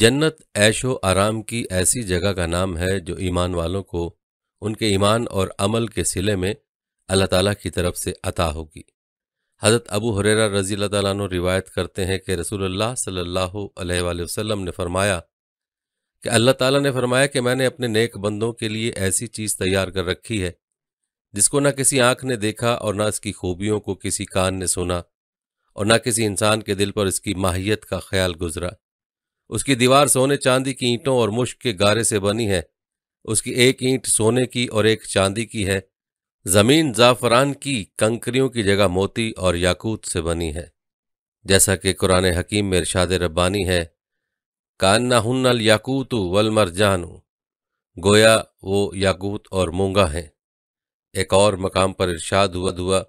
जन्नत ऐशो आराम की ऐसी जगह का नाम है जो ईमान वालों को उनके ईमान और अमल के सिले में अल्लाह ताला की तरफ से अता होगी हज़रत अबू हुरेरा रज़ी तु रिवायत करते हैं कि रसूलुल्लाह सल्लल्लाहु अलैहि वसल्लम ने फरमाया कि अल्लाह ताला ने फरमाया कि मैंने अपने नेक बंदों के लिए ऐसी चीज़ तैयार कर रखी है जिसको ना किसी आंख ने देखा और ना इसकी खूबियों को किसी कान ने सुना और ना किसी इंसान के दिल पर इसकी माहियत का ख्याल गुजरा उसकी दीवार सोने चांदी की ईंटों और मुश्क के गारे से बनी है उसकी एक ईंट सोने की और एक चांदी की है जमीन जाफरान की कंकरियों की जगह मोती और याकूत से बनी है जैसा कि कुरान हकीम में इर्शाद रब्बानी है कान्ना हुन्नल याकूतु वल मरजानू गोया वो याकूत और मूंगा हैं एक और मकाम पर इर्शाद हुआ दुआ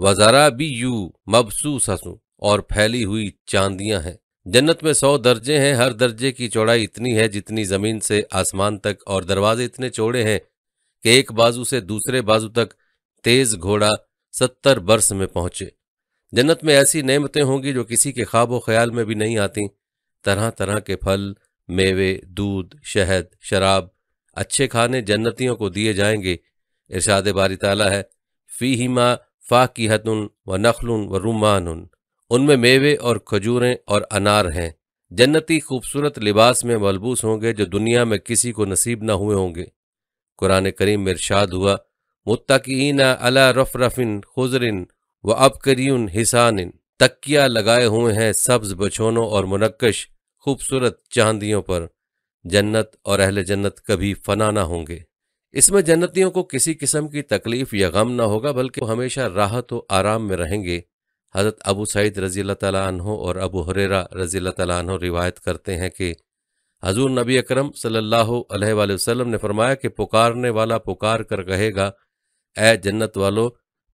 वजारा भी यू मबसू ससू और फैली हुई चांदियां हैं जन्नत में सौ दर्जे हैं हर दर्जे की चौड़ाई इतनी है जितनी ज़मीन से आसमान तक और दरवाजे इतने चौड़े हैं कि एक बाजू से दूसरे बाजू तक तेज़ घोड़ा सत्तर बरस में पहुंचे जन्नत में ऐसी नेमतें होंगी जो किसी के ख्वाब व ख्याल में भी नहीं आती तरह तरह के फल मेवे दूध शहद शराब अच्छे खाने जन्नतियों को दिए जाएंगे इरशाद बारी ताला है फ़ी हिमा फ़ाकिहतन व नखल व रुमान उनमें मेवे और खजूरें और अनार हैं जन्नती खूबसूरत लिबास में मलबूस होंगे जो दुनिया में किसी को नसीब ना हुए होंगे कुरान करीम में हुआ मुत्तकीन अला रफ़रफ़िन खुजरिन व अबकरीन हिसानिन तकिया लगाए हुए हैं सब्ज बछोनों और मुनक्कश खूबसूरत चांदियों पर जन्नत और अहल जन्नत कभी फना ना होंगे इसमें जन्नतियों को किसी किस्म की तकलीफ या गम ना होगा बल्कि हमेशा राहत तो व आराम में रहेंगे हज़रत अबू सईद रज़ी तैनो और अबू हुरेरा रज़ी तैन रिवायत करते हैं कि हजूर नबी अकरम सल्लल्लाहु अलैहि वसल्लम ने फरमाया कि पुकारने वाला पुकार कर कहेगा ए जन्नत वालो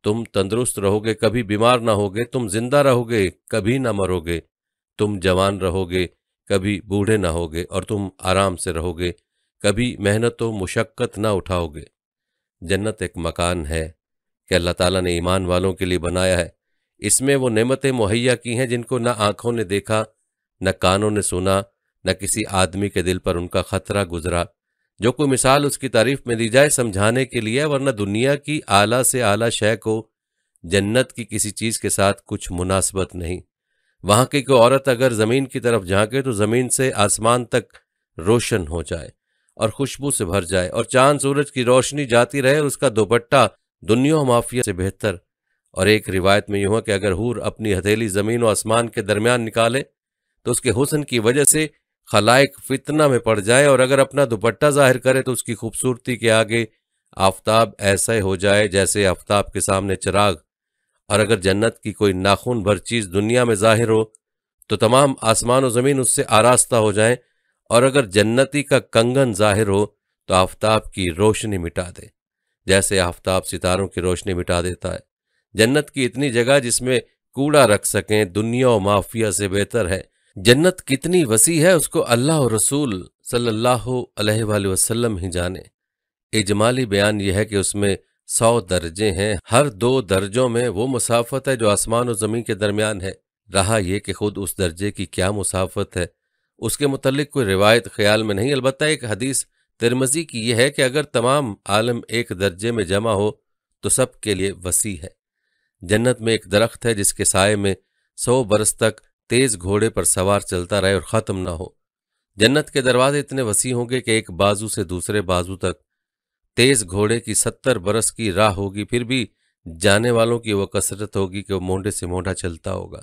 तुम तंदुरुस्त रहोगे कभी बीमार ना होगे तुम जिंदा रहोगे कभी ना मरोगे तुम जवान रहोगे कभी बूढ़े ना होगे और तुम आराम से रहोगे कभी मेहनत व मुशक्क़त ना उठाओगे जन्नत एक मकान है कि अल्लाह ताला ने ईमान वालों के लिए बनाया है इसमें वो नेमतें मुहैया की हैं जिनको न आंखों ने देखा न कानों ने सुना न किसी आदमी के दिल पर उनका खतरा गुजरा जो कोई मिसाल उसकी तारीफ में दी जाए समझाने के लिए वरना दुनिया की आला से आला शय को जन्नत की किसी चीज के साथ कुछ मुनासबत नहीं वहां की कोई औरत अगर जमीन की तरफ झांके तो जमीन से आसमान तक रोशन हो जाए और खुशबू से भर जाए और चांद सूरज की रोशनी जाती रहे और उसका दोपट्टा दुनिया माफिया से बेहतर और एक रिवायत में यूं है कि अगर हूर अपनी हथेली ज़मीन और आसमान के दरमियान निकाले तो उसके हुसन की वजह से खलायक फितना में पड़ जाए और अगर अपना दुपट्टा जाहिर करे तो उसकी खूबसूरती के आगे आफ्ताब ऐसा हो जाए जैसे आफ्ताब के सामने चिराग और अगर जन्नत की कोई नाखून भर चीज़ दुनिया में जाहिर हो तो तमाम आसमान और ज़मीन उससे आरास्ता हो जाए और अगर जन्नती का कंगन जाहिर हो तो आफ्ताब की रोशनी मिटा दे जैसे आफ्ताब सितारों की रोशनी मिटा देता है जन्नत की इतनी जगह जिसमें कूड़ा रख सकें दुनिया और माफिया से बेहतर है जन्नत कितनी वसी है उसको अल्लाह और रसूल सल्लल्लाहु अलैहि वसल्लम ही जाने इजमाली बयान यह है कि उसमें सौ दर्जे हैं हर दो दर्जों में वो मुसाफत है जो आसमान और ज़मीन के दरमियान है रहा यह कि खुद उस दर्जे की क्या मुसाफत है उसके मुतलिक कोई रिवायत ख्याल में नहीं अलबत्त एक हदीस तिरमजी की यह है कि अगर तमाम आलम एक दर्जे में जमा हो तो सब के लिए वसी है जन्नत में एक दरख्त है जिसके साय में सौ बरस तक तेज घोड़े पर सवार चलता रहे और ख़त्म ना हो जन्नत के दरवाजे इतने वसी होंगे कि एक बाजू से दूसरे बाजू तक तेज घोड़े की सत्तर बरस की राह होगी फिर भी जाने वालों की वह कसरत होगी कि वह मोंडे से मोंडा चलता होगा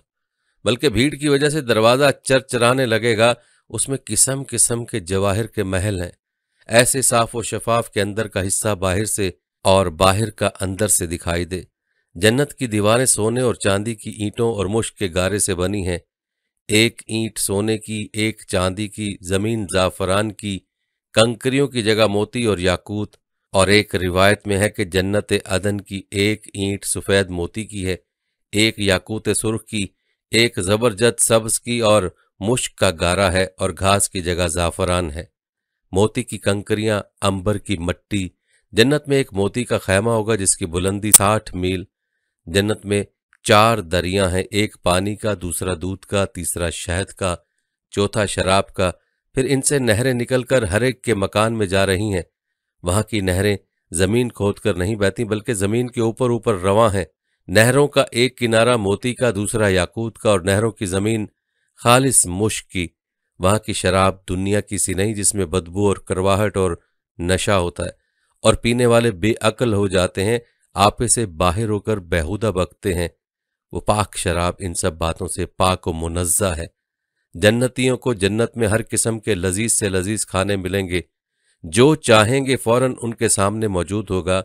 बल्कि भीड़ की वजह से दरवाज़ा चरचराने लगेगा उसमें किस्म किस्म के जवाहिर के महल हैं ऐसे साफ व शफाफ के अंदर का हिस्सा बाहर से और बाहर का अंदर से दिखाई दे जन्नत की दीवारें सोने और चांदी की ईंटों और मुश्क के गारे से बनी हैं एक ईंट सोने की एक चांदी की जमीन जाफरान की कंकरियों की जगह मोती और याकूत और एक रिवायत में है कि जन्नत अदन की एक ईंट सफ़ेद मोती की है एक याकूत सुर्ख की एक ज़बरदस्त सब्ज की और मुश्क का गारा है और घास की जगह जाफरान है मोती की कंकरियां अंबर की मट्टी जन्नत में एक मोती का खैमा होगा जिसकी बुलंदी साठ मील जन्नत में चार दरिया हैं एक पानी का दूसरा दूध का तीसरा शहद का चौथा शराब का फिर इनसे नहरें निकलकर हर एक के मकान में जा रही हैं वहां की नहरें जमीन खोद कर नहीं बहती बल्कि जमीन के ऊपर ऊपर रवा हैं नहरों का एक किनारा मोती का दूसरा याकूत का और नहरों की जमीन खालिस मुश्क की वहां की शराब दुनिया की सी नहीं जिसमें बदबू और करवाहट और नशा होता है और पीने वाले बेअकल हो जाते हैं आपे से बाहर होकर बेहुदा बकते हैं वो पाक शराब इन सब बातों से पाक व मुनज़ा है जन्नतियों को जन्नत में हर किस्म के लजीज से लजीज खाने मिलेंगे जो चाहेंगे फौरन उनके सामने मौजूद होगा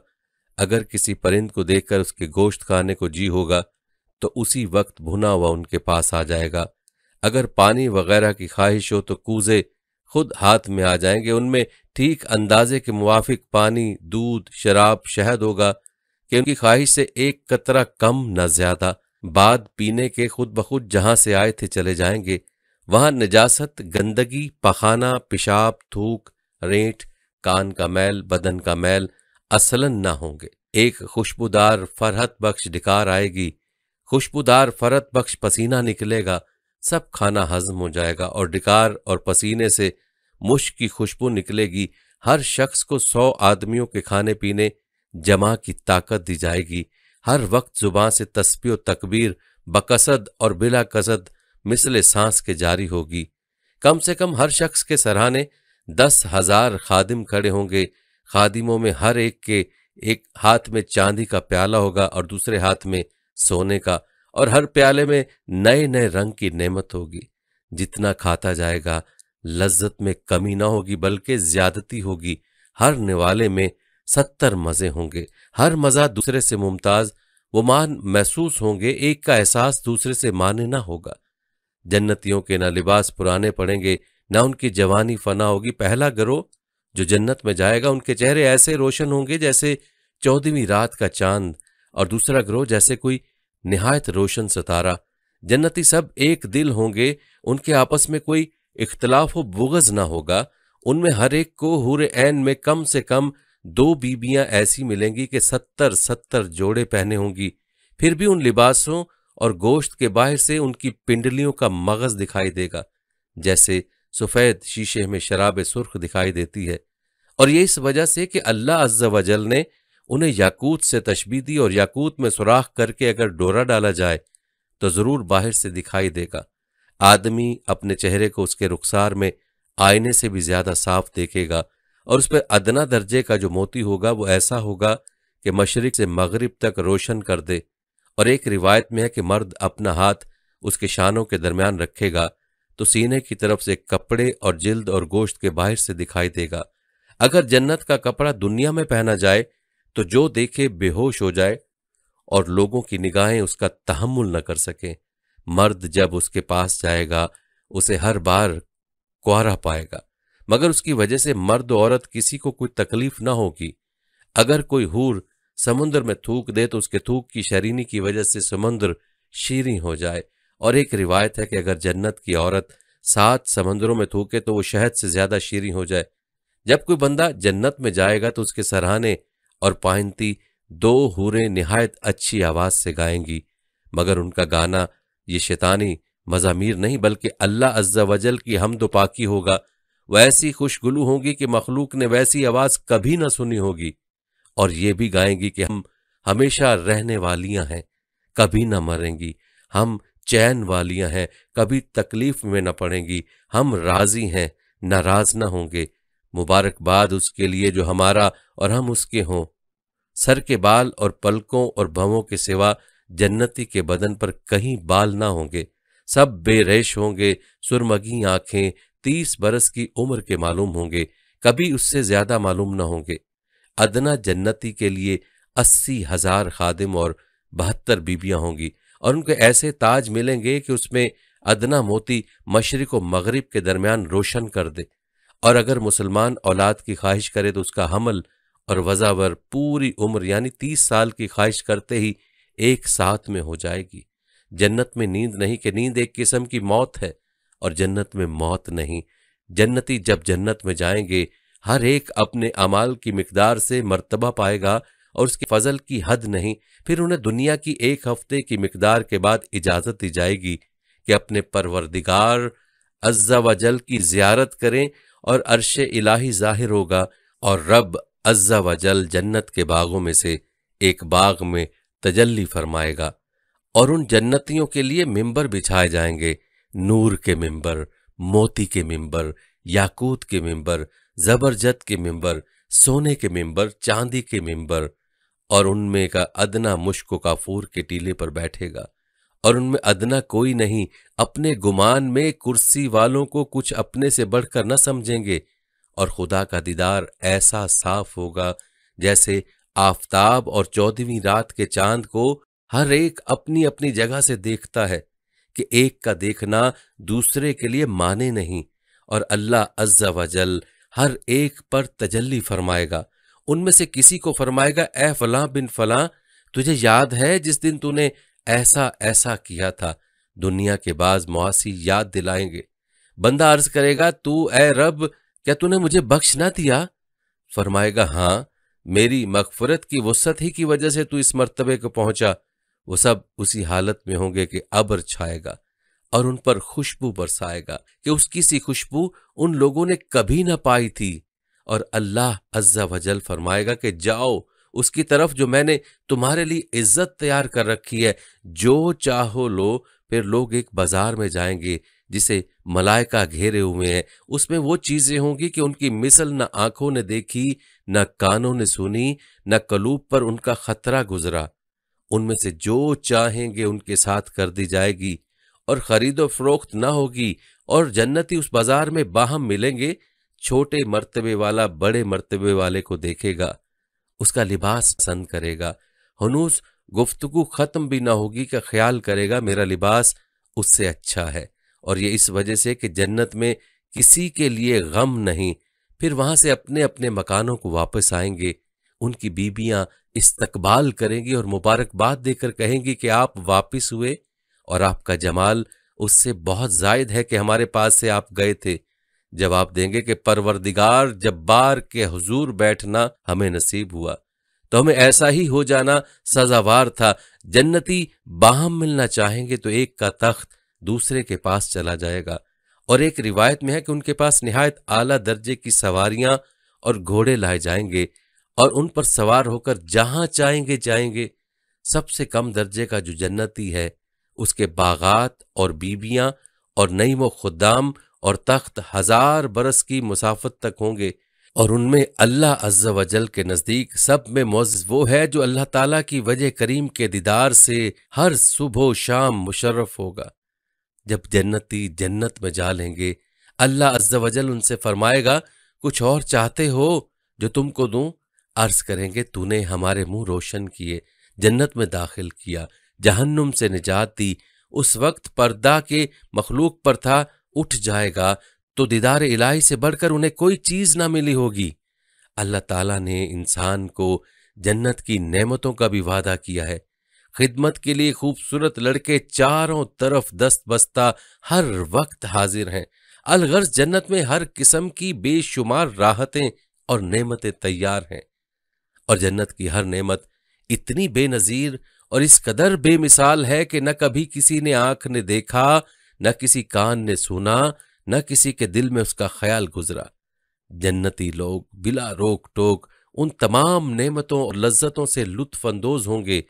अगर किसी परिंद को देखकर उसके गोश्त खाने को जी होगा तो उसी वक्त भुना हुआ उनके पास आ जाएगा अगर पानी वगैरह की ख्वाहिश हो तो कूजे खुद हाथ में आ जाएंगे उनमें ठीक अंदाजे के मुआफिक पानी दूध शराब शहद होगा कि उनकी ख्वाहिश से एक कतरा कम न ज्यादा बाद पीने के खुद बखुद जहां से आए थे चले जाएंगे वहां निजासत गंदगी पखाना पेशाब थूक रेंट कान का मैल बदन का मैल असलन ना होंगे एक खुशबूदार फरहत बख्श डिकार आएगी खुशबूदार फरहत बख्श पसीना निकलेगा सब खाना हजम हो जाएगा और डिकार और पसीने से मुश्क की खुशबू निकलेगी हर शख्स को सौ आदमियों के खाने पीने जमा की ताकत दी जाएगी हर वक्त जुबान से तस्वीर तकबीर बकसद और बिला कसद मिसले सांस के जारी होगी कम से कम हर शख्स के सराहने दस हजार खादिम खड़े होंगे खादिमों में हर एक के एक हाथ में चांदी का प्याला होगा और दूसरे हाथ में सोने का और हर प्याले में नए नए रंग की नेमत होगी जितना खाता जाएगा लज्जत में कमी ना होगी बल्कि ज्यादती होगी हर निवाले में सत्तर मज़े होंगे हर मज़ा दूसरे से मुमताज़ वो मान महसूस होंगे एक का एहसास दूसरे से माने ना होगा जन्नतियों के ना लिबास पुराने पड़ेंगे ना उनकी जवानी फना होगी पहला गरो जो जन्नत में जाएगा उनके चेहरे ऐसे रोशन होंगे जैसे चौदहवीं रात का चांद और दूसरा ग्रोह जैसे कोई निहायत रोशन सितारा जन्नती सब एक दिल होंगे उनके आपस में कोई इख्तलाफ बुगज ना होगा उनमें हर एक को हुर एन में कम से कम दो बीबियां ऐसी मिलेंगी कि सत्तर सत्तर जोड़े पहने होंगी फिर भी उन लिबासों और गोश्त के बाहर से उनकी पिंडलियों का मगज दिखाई देगा जैसे सफ़ेद शीशे में शराब सुर्ख दिखाई देती है और ये इस वजह से कि अल्लाह अज्जा वजल ने उन्हें याकूत से तशबी दी और याकूत में सुराख करके अगर डोरा डाला जाए तो ज़रूर बाहर से दिखाई देगा आदमी अपने चेहरे को उसके रुखसार में आईने से भी ज़्यादा साफ देखेगा और उस पर अदना दर्जे का जो मोती होगा वो ऐसा होगा कि मशरक से मगरब तक रोशन कर दे और एक रिवायत में है कि मर्द अपना हाथ उसके शानों के दरमियान रखेगा तो सीने की तरफ से कपड़े और जिल्द और गोश्त के बाहर से दिखाई देगा अगर जन्नत का कपड़ा दुनिया में पहना जाए तो जो देखे बेहोश हो जाए और लोगों की निगाहें उसका तहमुल न कर सकें मर्द जब उसके पास जाएगा उसे हर बार कुरा पाएगा मगर उसकी वजह से मर्द औरत किसी को कोई तकलीफ ना होगी अगर कोई हूर समुद्र में थूक दे तो उसके थूक की शरीनी की वजह से समुद्र शीरी हो जाए और एक रिवायत है कि अगर जन्नत की औरत सात समंदरों में थूके तो वो शहद से ज्यादा शीरी हो जाए जब कोई बंदा जन्नत में जाएगा तो उसके सराहने और पाइंती दो हूरें निहायत अच्छी आवाज से गाएंगी मगर उनका गाना ये शैतानी मजामीर नहीं बल्कि अल्लाह अज्जा वजल की हम पाकी होगा वैसी खुशगुलू होंगी कि मखलूक ने वैसी आवाज कभी ना सुनी होगी और ये भी गाएंगी कि हम हमेशा रहने वालियां हैं कभी ना मरेंगी हम चैन वालियां हैं कभी तकलीफ में न पड़ेंगी हम राजी हैं नाराज ना होंगे मुबारकबाद उसके लिए जो हमारा और हम उसके हों सर के बाल और पलकों और भवों के सिवा जन्नती के बदन पर कहीं बाल ना होंगे सब बेरेश होंगे सुरमगी आंखें तीस बरस की उम्र के मालूम होंगे कभी उससे ज्यादा मालूम न होंगे अदना जन्नती के लिए अस्सी हजार खादिम और बहत्तर बीबियां होंगी और उनके ऐसे ताज मिलेंगे कि उसमें अदना मोती मशरक व मगरब के दरमियान रोशन कर दे और अगर मुसलमान औलाद की ख्वाहिश करे तो उसका हमल और वजावर पूरी उम्र यानी तीस साल की ख्वाहिश करते ही एक साथ में हो जाएगी जन्नत में नींद नहीं कि नींद एक किस्म की मौत है और जन्नत में मौत नहीं जन्नती जब जन्नत में जाएंगे हर एक अपने अमाल की मकदार से मर्तबा पाएगा और उसकी फजल की हद नहीं फिर उन्हें दुनिया की एक हफ्ते की मकदार के बाद इजाज़त दी जाएगी कि अपने परवरदिगार अज्जा वजल की जियारत करें और अरश इलाही जाहिर होगा और रब अज्जा वजल जन्नत के बागों में से एक बाग में तजल्ली फरमाएगा और उन जन्नतियों के लिए मिंबर बिछाए जाएंगे नूर के मेंबर मोती के मेंबर याकूत के मेंबर जबरजत के मेंबर सोने के मेंबर चांदी के मेंबर और उनमें का अदना मुश्को काफूर के टीले पर बैठेगा और उनमें अदना कोई नहीं अपने गुमान में कुर्सी वालों को कुछ अपने से बढ़कर न समझेंगे और खुदा का दीदार ऐसा साफ होगा जैसे आफताब और चौदहवीं रात के चांद को हर एक अपनी अपनी जगह से देखता है कि एक का देखना दूसरे के लिए माने नहीं और अल्लाह अज्जा वजल हर एक पर तजल्ली फरमाएगा उनमें से किसी को फरमाएगा ए फलां बिन फला तुझे याद है जिस दिन तूने ऐसा ऐसा किया था दुनिया के बाद मुआसी याद दिलाएंगे बंदा अर्ज करेगा तू ए रब क्या तूने मुझे बख्श ना दिया फरमाएगा हाँ मेरी मकफुरत की वसत ही की वजह से तू इस मरतबे को पहुंचा वो सब उसी हालत में होंगे कि अबर छाएगा और उन पर खुशबू बरसाएगा कि उसकी सी खुशबू उन लोगों ने कभी ना पाई थी और अल्लाह अज्जा वजल फरमाएगा कि जाओ उसकी तरफ जो मैंने तुम्हारे लिए इज्जत तैयार कर रखी है जो चाहो लो फिर लोग एक बाजार में जाएंगे जिसे मलाइका घेरे हुए हैं उसमें वो चीजें होंगी कि उनकी मिसल न आंखों ने देखी न कानों ने सुनी न कलूब पर उनका खतरा गुजरा उनमें से जो चाहेंगे उनके साथ कर दी जाएगी और खरीदो फरोख्त न होगी और जन्नती उस बाजार में बाहम मिलेंगे छोटे मर्तबे वाला बड़े मर्तबे वाले को देखेगा उसका लिबास पसंद करेगा हनूस गुफ्तगु ख़त्म भी ना होगी का ख्याल करेगा मेरा लिबास उससे अच्छा है और ये इस वजह से कि जन्नत में किसी के लिए गम नहीं फिर वहां से अपने अपने मकानों को वापस आएंगे उनकी बीबियां इस्तकबाल करेंगी और मुबारकबाद देकर कहेंगी कि आप वापिस हुए और आपका जमाल उससे बहुत जायद है कि हमारे पास से आप गए थे जवाब देंगे कि परवरदिगार जब्बार के हजूर बैठना हमें नसीब हुआ तो हमें ऐसा ही हो जाना सजावार था जन्नती बाहम मिलना चाहेंगे तो एक का तख्त दूसरे के पास चला जाएगा और एक रिवायत में है कि उनके पास नहायत आला दर्जे की सवारियां और घोड़े लाए जाएंगे और उन पर सवार होकर जहां चाहेंगे जाएंगे सबसे कम दर्जे का जो जन्नती है उसके बागात और बीबियां और नईम खुदाम और तख्त हजार बरस की मुसाफत तक होंगे और उनमें अल्लाह अज्जा वजल के नज़दीक सब में मोज़ वो है जो अल्लाह ताला की वजह करीम के दीदार से हर सुबह शाम मुशर्रफ होगा जब जन्नती जन्नत में जा लेंगे अल्लाह अज्जा वजल उनसे फरमाएगा कुछ और चाहते हो जो तुमको दूं अर्ज करेंगे तूने हमारे मुंह रोशन किए जन्नत में दाखिल किया जहन्नुम से निजात दी उस वक्त पर्दा के मखलूक पर था उठ जाएगा तो दीदार इलाही से बढ़कर उन्हें कोई चीज ना मिली होगी अल्लाह ताला ने इंसान को जन्नत की नेमतों का भी वादा किया है खिदमत के लिए खूबसूरत लड़के चारों तरफ दस्त बस्ता हर वक्त हाजिर हैं अलगर्ज जन्नत में हर किस्म की बेशुमार राहतें और नेमतें तैयार हैं और जन्नत की हर नेमत इतनी बेनज़ीर और इस कदर बेमिसाल है कि न कभी किसी ने आंख ने देखा न किसी कान ने सुना न किसी के दिल में उसका ख्याल गुजरा जन्नती लोग बिला रोक टोक उन तमाम नेमतों और लज्जतों से लुत्फानंदोज होंगे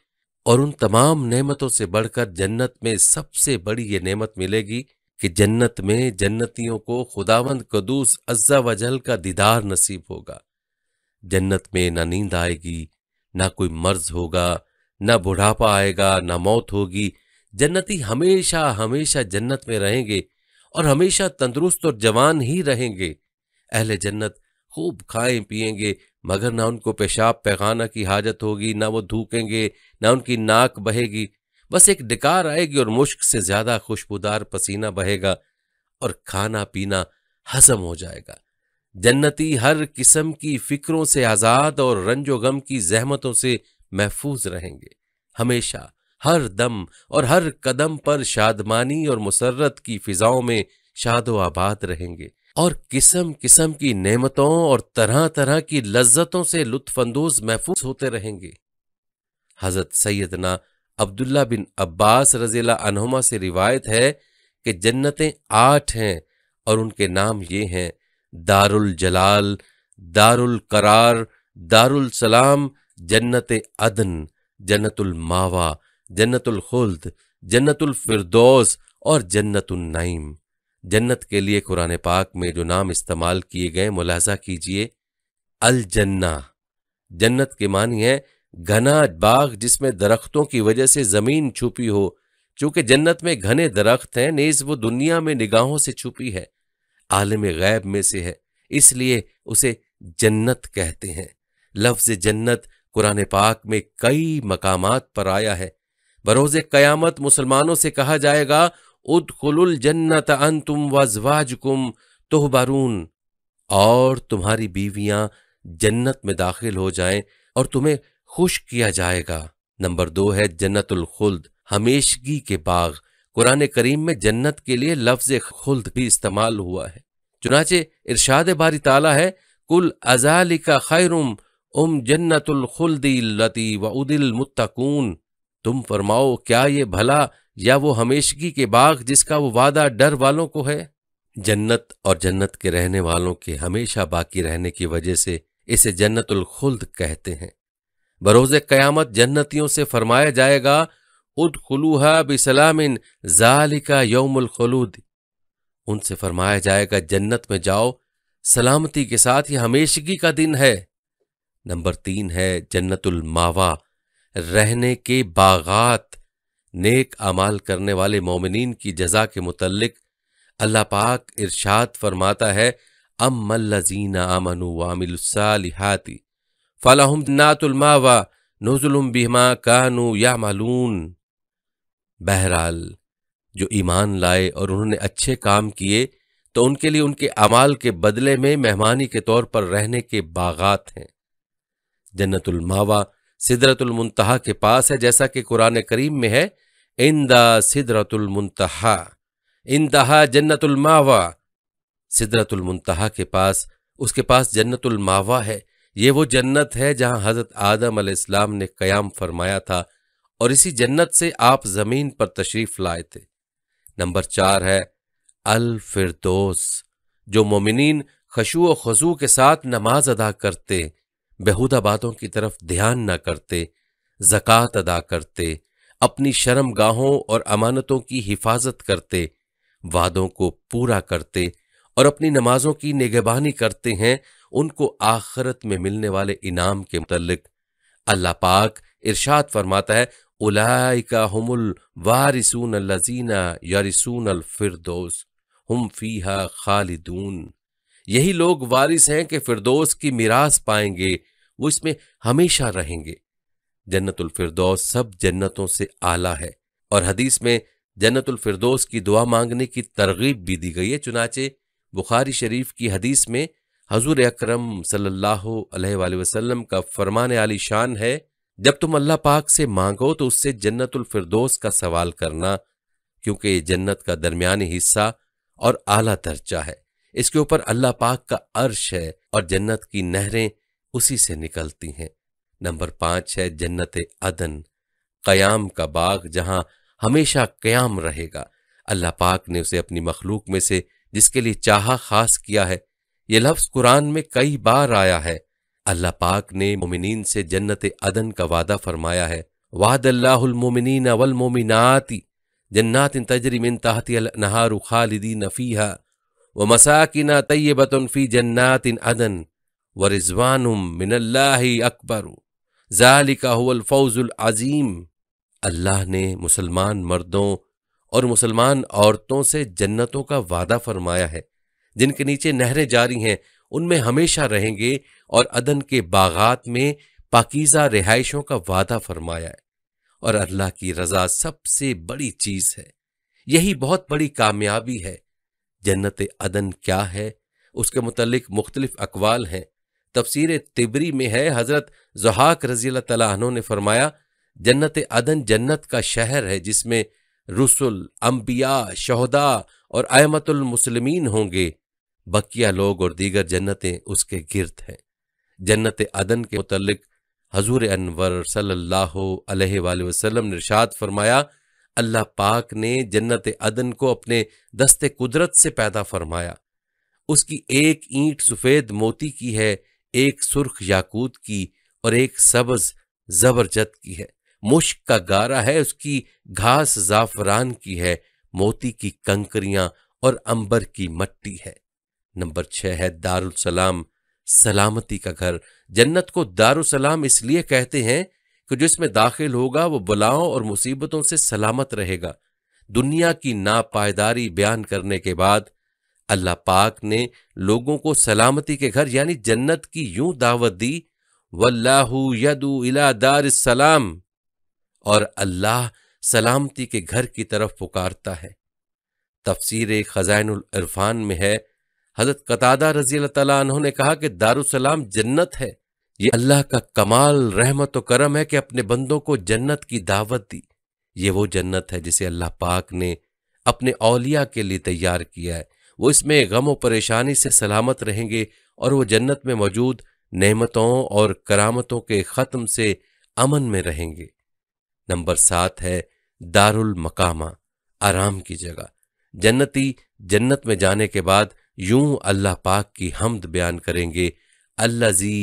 और उन तमाम नेमतों से बढ़कर जन्नत में सबसे बड़ी ये नेमत मिलेगी कि जन्नत में जन्नतियों को खुदावंद कदूस अज्जा वजल का दीदार नसीब होगा जन्नत में ना नींद आएगी ना कोई मर्ज होगा ना बुढ़ापा आएगा ना मौत होगी जन्नती हमेशा हमेशा जन्नत में रहेंगे और हमेशा तंदुरुस्त और जवान ही रहेंगे अहले जन्नत खूब खाएं पिएंगे मगर ना उनको पेशाब पैखाना की हाजत होगी ना वो धूकेंगे ना उनकी नाक बहेगी बस एक डिकार आएगी और मुश्क से ज्यादा खुशबूदार पसीना बहेगा और खाना पीना हजम हो जाएगा जन्नती हर किस्म की फिक्रों से आज़ाद और रंजो गम की जहमतों से महफूज रहेंगे हमेशा हर दम और हर कदम पर शादमानी और मुसरत की फिजाओं में शादो आबाद रहेंगे और किस्म किस्म की नेमतों और तरह तरह की लज्जतों से लुत्फानंदोज महफूज होते रहेंगे हजरत सैदना अब्दुल्ला बिन अब्बास रजीला अनहुमा से रिवायत है कि जन्नतें आठ हैं और उनके नाम ये हैं दारुल जलाल दारुल करार दारुल सलाम जन्नत अदन जन्नतुल मावा जन्नतुल खुल्द जन्नतुल फिरदौस और नईम जन्नत के लिए कुरान पाक में जो नाम इस्तेमाल किए गए मुलाजा कीजिए अल जन्ना जन्नत के मानी है घना बाग जिसमें दरख्तों की वजह से ज़मीन छुपी हो चूंकि जन्नत में घने दरख्त हैं नेज वो दुनिया में निगाहों से छुपी है आलम गैब में से है इसलिए उसे जन्नत कहते हैं लफ्ज जन्नत कुरान पाक में कई मकाम पर आया है बरोज कयामत मुसलमानों से कहा जाएगा उद खुल जन्नत अन तुम वजवाज कुम तुह बारून और तुम्हारी बीवियां जन्नत में दाखिल हो जाएं और तुम्हें खुश किया जाएगा नंबर दो है जन्नतुल खुल्द हमेशगी के बाग कुरान करीम में जन्नत के लिए लफ्ज खुल्द भी इस्तेमाल हुआ है चुनाचे इरशाद बारी ताला है कुल अजाली का खैरुम उम जन्नतुल खुल्दी लती मुत्तकून तुम फरमाओ क्या ये भला या वो हमेशगी के बाग जिसका वो वादा डर वालों को है जन्नत और जन्नत के रहने वालों के हमेशा बाकी रहने की वजह से इसे जन्नतुल खुल्द कहते हैं बरोज क़यामत जन्नतियों से फरमाया जाएगा उद खलूहा बिसलामिन जालिका यौमुल खलूद उनसे फरमाया जाएगा जन्नत में जाओ सलामती के साथ ही हमेशगी का दिन है नंबर तीन है जन्नतुल मावा रहने के बागात नेक अमाल करने वाले मोमिन की जजा के मुतलक अल्लाह पाक इरशाद फरमाता है अम आमनु अमनु वामिलसालिहाती फ़लाहम मावा नज़ुलम बिहमा कानू या मालून बहरहाल जो ईमान लाए और उन्होंने अच्छे काम किए तो उनके लिए उनके अमाल के बदले में मेहमानी के तौर पर रहने के बागात हैं जन्नतुल मावा सिदरतुल मुंतहा के पास है जैसा कि कुरान करीम में है इंदा सिदरतुल मुंतहा इंदहा जन्नतुल मावा सिदरतुल मुंतहा के पास उसके पास जन्नतुल मावा है ये वो जन्नत है जहां हजरत आदम अलैहिस्सलाम ने कयाम फरमाया था और इसी जन्नत से आप जमीन पर तशरीफ लाए थे नंबर चार है अल फिरदोस जो मोमिन खशु व खजू के साथ नमाज अदा करते बेहूदा बातों की तरफ ध्यान न करते जक़ात अदा करते अपनी शर्म गाहों और अमानतों की हिफाजत करते वादों को पूरा करते और अपनी नमाजों की निगहबानी करते हैं उनको आखरत में मिलने वाले इनाम के मतलब अल्लाह पाक इरशाद फरमाता है उलाइका हमुल वारिसून लजीना यारिसून अलफिरदोस हम फीहा खालिदून यही लोग वारिस हैं कि फिरदोस की मिरास पाएंगे वो इसमें हमेशा रहेंगे जन्नतुल्फिरदौस सब जन्नतों से आला है और हदीस में जन्नतुल्फिरदौस की दुआ मांगने की तरगीब भी दी गई है चुनाचे बुखारी शरीफ की हदीस में हजूर अक्रम सल्लल्लाहु अलैहि वसल्लम का फरमान आली शान है जब तुम अल्लाह पाक से मांगो तो उससे जन्नतुल फिरदोस का सवाल करना क्योंकि ये जन्नत का दरमियानी हिस्सा और आला दर्जा है इसके ऊपर अल्लाह पाक का अर्श है और जन्नत की नहरें उसी से निकलती हैं नंबर पांच है जन्नत अदन कयाम का बाग जहाँ हमेशा कयाम रहेगा अल्लाह पाक ने उसे अपनी मखलूक में से जिसके लिए चाहा खास किया है ये लफ्ज़ कुरान में कई बार आया है अल्लाह पाक ने मोमिन से जन्नत अदन का वादा फरमाया है वादल्लामिन वलमोमिनती जन्नात तजरी मिन तहती नहार खालिदी नफ़ीहा व मसाकिन तयबतफ़ी जन्नात अदन व रिजवान मिनल्ला अकबर ज़ालिका हुलफ़ौज़ुलज़ीम अल्लाह ने मुसलमान मर्दों और मुसलमान औरतों से जन्नतों का वादा फरमाया है जिनके नीचे नहरें जारी हैं उनमें हमेशा रहेंगे और अदन के बागात में पाकिज़ा रिहाइशों का वादा फरमाया है और अल्लाह की रजा सबसे बड़ी चीज है यही बहुत बड़ी कामयाबी है जन्नत अदन क्या है उसके मुतलिक मुख्तलिफ अकवाल हैं तफसीर तिबरी में है हज़रत जहाक रजी तला ने फरमाया जन्नत अदन जन्नत का शहर है जिसमें रसुल अम्बिया शहदा और अमतुलमसलमिन होंगे बकिया लोग और दीगर जन्नतें उसके गिरद हैं जन्नत अदन के मतलब हजूर अनवर सल्लाम अलैहि ने फरमाया अल्लाह पाक ने जन्नत अदन को अपने दस्ते कुदरत से पैदा फरमाया उसकी एक ईंट सफ़ेद मोती की है एक सुर्ख याकूत की और एक सब्ज जबरजत की है मुश्क का गारा है उसकी घास जाफरान की है मोती की कंकरियां और अंबर की मट्टी है नंबर छह है दारुल सलाम सलामती का घर जन्नत को दारुसलाम इसलिए कहते हैं कि जो इसमें दाखिल होगा वो बलाओं और मुसीबतों से सलामत रहेगा दुनिया की नापायदारी बयान करने के बाद अल्लाह पाक ने लोगों को सलामती के घर यानी जन्नत की यूं दावत दी वल्लाहु यदु इला दार सलाम और अल्लाह सलामती के घर की तरफ पुकारता है तफसीर खजानुल इरफान में है हजरत कतादा रजी तला ने कहा कि दारुसलाम जन्नत है ये अल्लाह का कमाल रहमत और करम है कि अपने बंदों को जन्नत की दावत दी ये वो जन्नत है जिसे अल्लाह पाक ने अपने औलिया के लिए तैयार किया है वो इसमें गम व परेशानी से सलामत रहेंगे और वो जन्नत में मौजूद नेमतों और करामतों के ख़त्म से अमन में रहेंगे नंबर सात है दारुल मकामा आराम की जगह जन्नती जन्नत में जाने के बाद यूं अल्लाह पाक की हमद बयान करेंगे अल्लाजी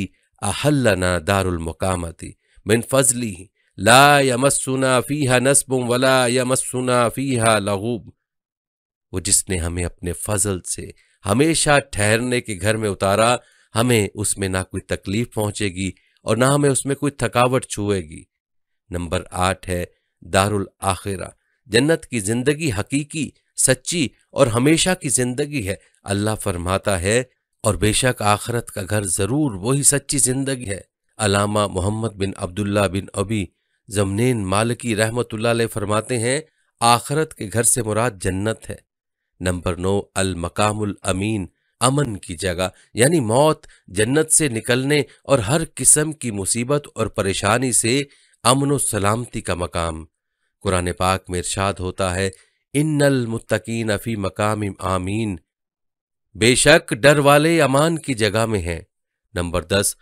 अहल्लना दारुलमकामती मिन फजली ला यमस्सुना फ़ीहा नस्बुम वला यमस्सुना फ़ीहा लगूब वो जिसने हमें अपने फजल से हमेशा ठहरने के घर में उतारा हमें उसमें ना कोई तकलीफ पहुंचेगी और ना हमें उसमें कोई थकावट छुएगी नंबर आठ है दारुल आखिरा जन्नत की जिंदगी हकीकी सच्ची और हमेशा की जिंदगी है अल्लाह फरमाता है और बेशक आखरत का घर जरूर वही सच्ची जिंदगी है अलामा मोहम्मद बिन अब्दुल्ला बिन अबी जमनेन मालकी रहमतुल्ला फरमाते हैं आखरत के घर से मुराद जन्नत है नंबर नौ अल मकामुल अमीन अमन की जगह यानी मौत जन्नत से निकलने और हर किस्म की मुसीबत और परेशानी से अमन सलामती का मकाम कुरान पाक में इर्शाद होता है इन्नल मुत्तकीन अफी मकाम आमीन बेशक डर वाले अमान की जगह में हैं नंबर दस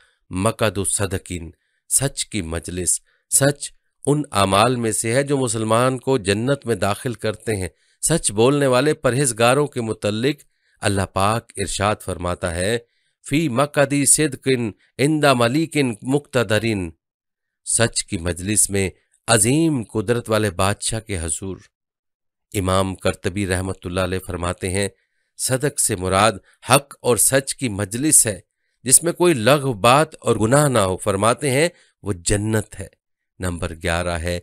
मकदुसदकिन सच की मजलिस सच उन अमाल में से है जो मुसलमान को जन्नत में दाखिल करते हैं सच बोलने वाले परहेजगारों के मुतलक अल्लाह पाक इरशाद फरमाता है फी मकदी सिदकिन इंदा मलिकिन मुक्तदरिन सच की मजलिस में अजीम कुदरत वाले बादशाह के हजूर इमाम करतबी रहमत फरमाते हैं सदक से मुराद हक और सच की मजलिस है जिसमें कोई लघ बात और गुनाह ना हो फरमाते हैं वो जन्नत है नंबर ग्यारह है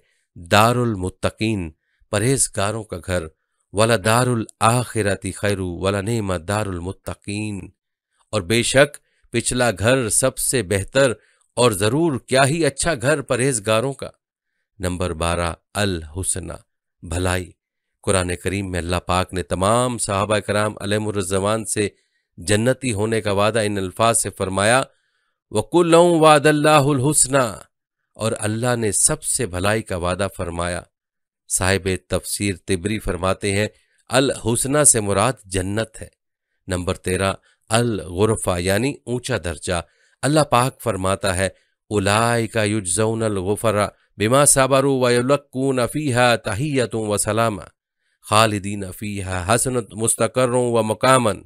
दारुल मुत्तकीन परहेजगारों का घर वाला दारुल आखिरती खैरू वाला नेमा दारुल मुत्तकीन और बेशक पिछला घर सबसे बेहतर और ज़रूर क्या ही अच्छा घर परहेजगारों का नंबर बारह अल हुसना भलाई कुरान करीम में अल्लाह पाक ने तमाम साहबा कराम अलमरजमान से जन्नती होने का वादा इन अल्फाज से फरमाया वकुल वादल्लाहुलहसना और अल्लाह ने सबसे भलाई का वादा फरमाया साहिब तफसीर तिबरी फरमाते हैं अल हुसना से मुराद जन्नत है नंबर तेरह अल गुरफा यानी ऊंचा दर्जा अल्लाह पाक फरमाता है उलाय का युजन अल गुफरा बिमा साबारू वलक्कून अफ़ीहा तहियतों व सलामा खालिदीन फ़ीहा हसनत मुस्तकर व मकामन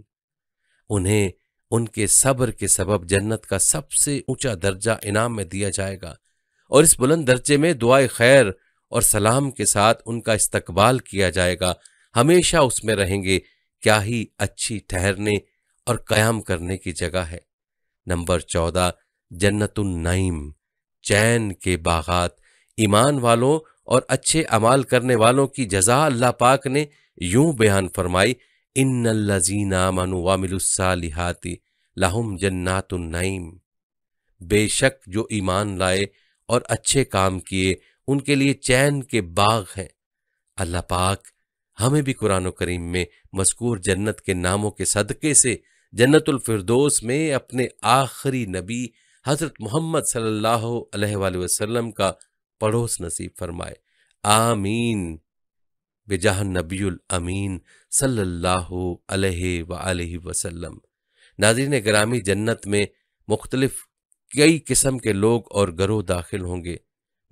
उन्हें उनके सब्र के सबब जन्नत का सबसे ऊंचा दर्जा इनाम में दिया जाएगा और इस बुलंद दर्जे में दुआ खैर और सलाम के साथ उनका इस्तकबाल किया जाएगा हमेशा उसमें रहेंगे क्या ही अच्छी ठहरने और कयाम करने की जगह है नंबर चौदह नईम चैन के बागात ईमान वालों और अच्छे अमाल करने वालों की जजा अल्लाह पाक ने यूं बयान फरमाई इन लजीना मनु वामिलसालिहाती लाहुम जन्नातुन्नईम बेशक जो ईमान लाए और अच्छे काम किए उनके लिए चैन के बाग हैं अल्लाह पाक हमें भी कुरान करीम में मस्कूर जन्नत के नामों के सदक़े से जन्नतफरदोस में अपने आखिरी नबी हज़रत मोहम्मद सल्लल्लाहु का पड़ोस नसीब फरमाए आमीन बेजाह नबील अमीन सल्लल्लाहु अलैहि व वसल्लम नाजरीन ग्रामी जन्नत में मुख्तलिफ कई किस्म के लोग और गरोह दाखिल होंगे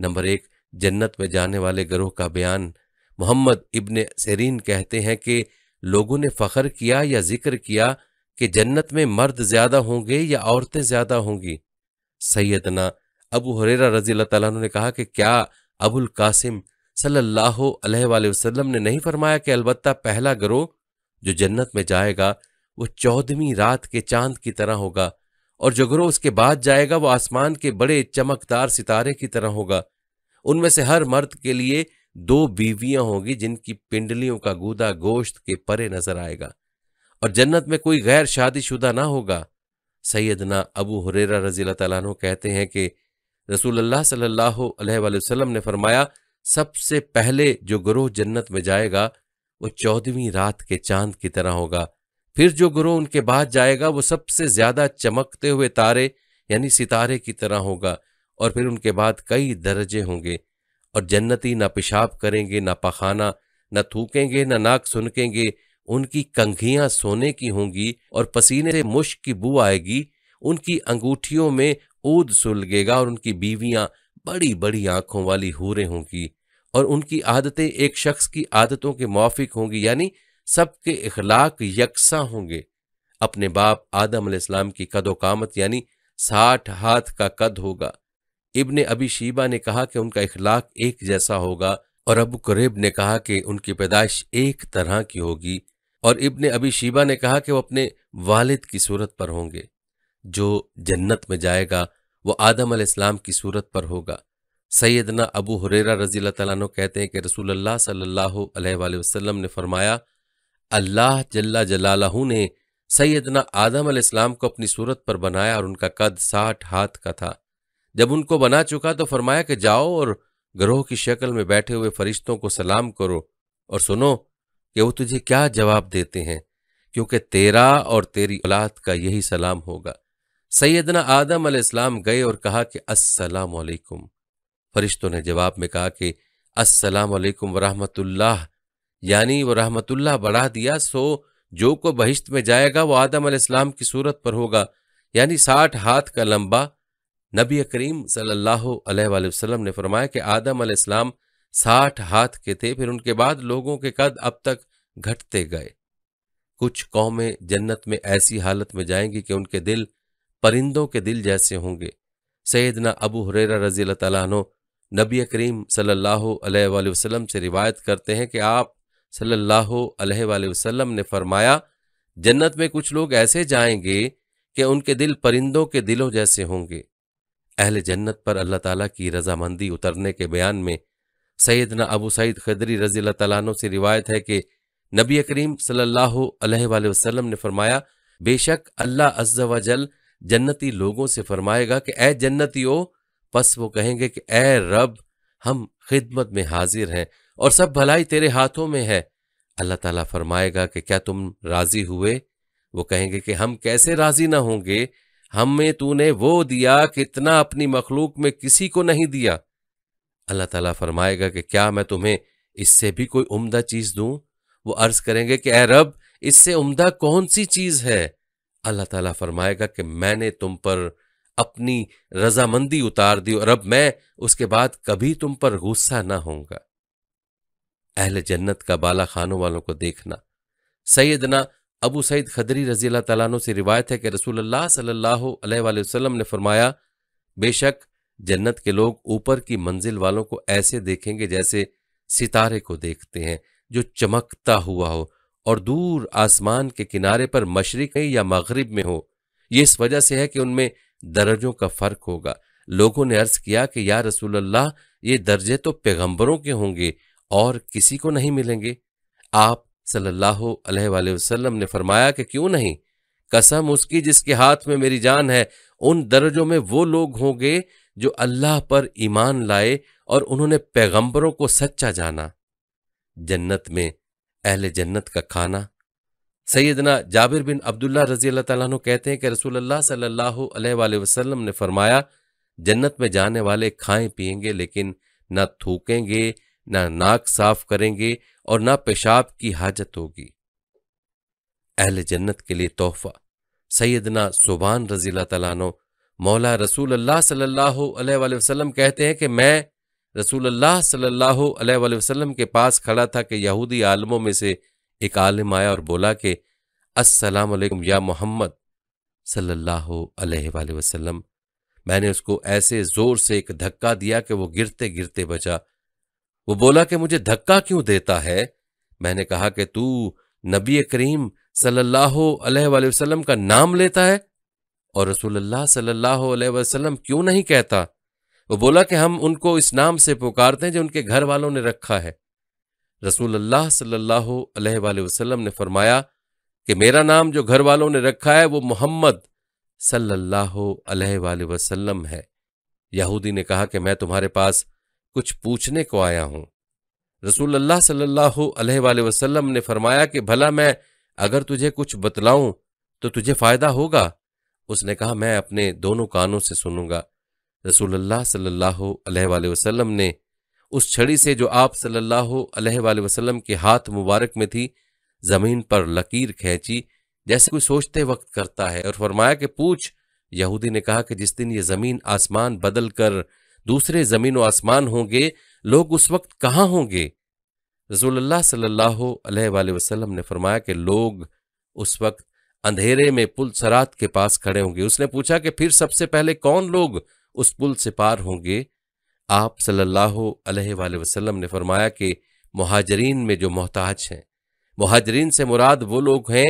नंबर एक जन्नत में जाने वाले गरोह का बयान मोहम्मद इब्ने सरीन कहते हैं कि लोगों ने फ़ख्र किया या जिक्र किया कि जन्नत में मर्द ज़्यादा होंगे या औरतें ज़्यादा होंगी सैदना अबू हुरेरा रजी अल्लाह ने कहा कि क्या अबुल कासिम सल्लल्लाहु अलैहि वसल्लम ने नहीं फरमाया कि अलबत्ता पहला गरो जो जन्नत में जाएगा वो चौदहवीं रात के चांद की तरह होगा और जो गरो उसके बाद जाएगा वो आसमान के बड़े चमकदार सितारे की तरह होगा उनमें से हर मर्द के लिए दो बीवियां होंगी जिनकी पिंडलियों का गूदा गोश्त के परे नजर आएगा और जन्नत में कोई गैर शादीशुदा ना होगा सैदना अबू हुरेरा रजील तैन कहते हैं कि रसूल अल्लाह सल्लल्लाहु अलैहि वसल्लम ने फरमाया सबसे पहले जो ग्रोह जन्नत में जाएगा वो चौदहवीं रात के चांद की तरह होगा फिर जो ग्रोह उनके बाद जाएगा वो सबसे ज्यादा चमकते हुए तारे यानी सितारे की तरह होगा और फिर उनके बाद कई दर्जे होंगे और जन्नती ना पेशाब करेंगे ना पखाना ना थूकेंगे ना नाक सुनकेंगे उनकी कंघियां सोने की होंगी और पसीने से मुश्क की बू आएगी उनकी अंगूठियों में ऊद सुलगेगा और उनकी बीवियां बड़ी बड़ी आंखों वाली हूरें होंगी और उनकी आदतें एक शख्स की आदतों के मौफिक होंगी यानी सबके इखलाक यकसा होंगे अपने बाप आदम इस्लाम की कदोकामत यानी साठ हाथ का कद होगा इब्ने अबी शीबा ने कहा कि उनका इखलाक एक जैसा होगा और अबू करेब ने कहा कि उनकी पैदाइश एक तरह की होगी और इब्ने अबी शीबा ने कहा कि वो अपने वालिद की सूरत पर होंगे जो जन्नत में जाएगा वो आदम अलैहिस्सलाम की सूरत पर होगा सैदना अबू हुरेरा रजी तु कहते हैं कि रसूल अल्लाह सल्लल्लाहु अलैहि वसल्लम ने फरमाया अल्लाह जल्ला जलालहू ने सैदना आदम अलैहिस्सलाम को अपनी सूरत पर बनाया और उनका कद साठ हाथ का था जब उनको बना चुका तो फरमाया कि जाओ और ग्रोह की शक्ल में बैठे हुए फरिश्तों को सलाम करो और सुनो कि वो तुझे क्या जवाब देते हैं क्योंकि तेरा और तेरी औलाद का यही सलाम होगा सैदना आदम अलैहिस्सलाम गए और कहा कि अस्सलाम वालेकुम फरिश्तों ने जवाब में कहा कि अस्सलाम वालेकुम वरहमतुल्लाह यानी वो रहमतुल्लाह बढ़ा दिया सो जो को बहिश्त में जाएगा वो आदम अलैहिस्सलाम की सूरत पर होगा यानी साठ हाथ का लंबा नबी करीम सल्लल्लाहु अलैहि वसल्लम ने फरमाया कि आदम अलैहिस्सलाम साठ हाथ के थे फिर उनके बाद लोगों के कद अब तक घटते गए कुछ कौमें जन्नत में ऐसी हालत में जाएंगी कि उनके दिल परिंदों के दिल जैसे होंगे सैदना अबू हुररा रजील तैनो नबी करीम सल्लल्लाहु अलैहि से रिवायत करते हैं कि आप सल्ला वसलम ने फरमाया जन्नत में कुछ लोग ऐसे जाएंगे कि उनके दिल परिंदों के दिलों जैसे होंगे अहल जन्नत पर अल्लाह ताला की रजामंदी उतरने के बयान में सैदना अबू सईद खदरी रजी तैनो से रिवायत है कि नबी करीम सल्लल्लाहु अलैहि वसल्लम ने फरमाया बेशक अल्लाह अज्जा वजल जन्नती लोगों से फरमाएगा कि ए जन्नतियो बस वो कहेंगे कि ए रब हम खिदमत में हाजिर हैं और सब भलाई तेरे हाथों में है अल्लाह ताला फरमाएगा कि क्या तुम राजी हुए वो कहेंगे कि हम कैसे राजी ना होंगे हमें तूने वो दिया कि इतना अपनी मखलूक में किसी को नहीं दिया अल्लाह ताला फरमाएगा कि क्या मैं तुम्हें इससे भी कोई उम्दा चीज़ दूं वो अर्ज करेंगे कि ए रब इससे उम्दा कौन सी चीज़ है अल्लाह ताला फरमाएगा कि मैंने तुम पर अपनी रजामंदी उतार दी और अब मैं उसके बाद कभी तुम पर गुस्सा ना होऊंगा अहल जन्नत का बाला खानों वालों को देखना सैदना अबू सईद खदरी रजी अल्लाह तला से रिवायत है कि रसूल सल्लाम ने फरमाया बेशक जन्नत के लोग ऊपर की मंजिल वालों को ऐसे देखेंगे जैसे सितारे को देखते हैं जो चमकता हुआ हो और दूर आसमान के किनारे पर मशरक या मगरब में हो यह इस वजह से है कि उनमें दर्जों का फ़र्क होगा लोगों ने अर्ज किया कि या रसूल अल्लाह ये दर्जे तो पैगंबरों के होंगे और किसी को नहीं मिलेंगे आप सल्लल्लाहु अलैहि वसल्लम ने फरमाया कि क्यों नहीं कसम उसकी जिसके हाथ में मेरी जान है उन दर्जों में वो लोग होंगे जो अल्लाह पर ईमान लाए और उन्होंने पैगंबरों को सच्चा जाना जन्नत में अहल जन्नत का खाना सैदना जाबिर बिन अब्दुल्ला रजी अल्लाह तु कहते हैं कि रसूलुल्लाह सल्लल्लाहु अलैहि वसल्लम ने फरमाया जन्नत में जाने वाले खाएं पिएंगे लेकिन ना थूकेंगे ना नाक साफ करेंगे और ना पेशाब की हाजत होगी अहल जन्नत के लिए तोहफा सैदना सुबान रजीला तलानो मौला रसूल अल्लाह कहते हैं कि मैं रसूलुल्लाह सल्लल्लाहु अलैहि वसल्लम के पास खड़ा था कि यहूदी आलमों में से एक आलम आया और बोला कि अस्सलाम वालेकुम या मोहम्मद सल्लल्लाहु अलैहि वसल्लम मैंने उसको ऐसे जोर से एक धक्का दिया कि वो गिरते गिरते बचा वो बोला कि मुझे धक्का क्यों देता है मैंने कहा कि तू नबी करीम सल्ला वसलम का नाम लेता है और रसूल सल्लल्लाहु अलैहि क्यों नहीं कहता वो बोला कि हम उनको इस नाम से पुकारते हैं जो उनके घर वालों ने रखा है रसूल अल्लाह सल्लल्लाहु अलैहि वसल्लम ने फरमाया कि मेरा नाम जो घर वालों ने रखा है वो मोहम्मद सल्लल्लाहु अलैहि वसल्लम है यहूदी ने कहा कि मैं तुम्हारे पास कुछ पूछने को आया हूं रसूल अल्लाह सल्लल्लाहु अलैहि वसल्लम ने फरमाया कि भला मैं अगर तुझे कुछ बतलाऊं तो तुझे फायदा होगा उसने कहा मैं अपने दोनों कानों से सुनूंगा रसूलुल्लाह सल्लल्लाहु अलैहि वसल्लम ने उस छड़ी से जो आप सल्लल्लाहु अलैहि वसल्लम के हाथ मुबारक में थी जमीन पर लकीर खींची जैसे कोई सोचते वक्त करता है और फरमाया कि पूछ यहूदी ने कहा कि जिस दिन ये जमीन आसमान बदल कर दूसरे जमीन व आसमान होंगे लोग उस वक्त कहाँ होंगे रसूलुल्लाह सल्लल्लाहु अलैहि वसल्लम ने फरमाया कि लोग उस वक्त अंधेरे में पुल सरात के पास खड़े होंगे उसने पूछा कि फिर सबसे पहले कौन लोग उस पुल से पार होंगे आप सल्लल्लाहु अलैहि वसल्लम ने फरमाया कि महाजरीन में जो मोहताज हैं महाजरीन से मुराद वो लोग हैं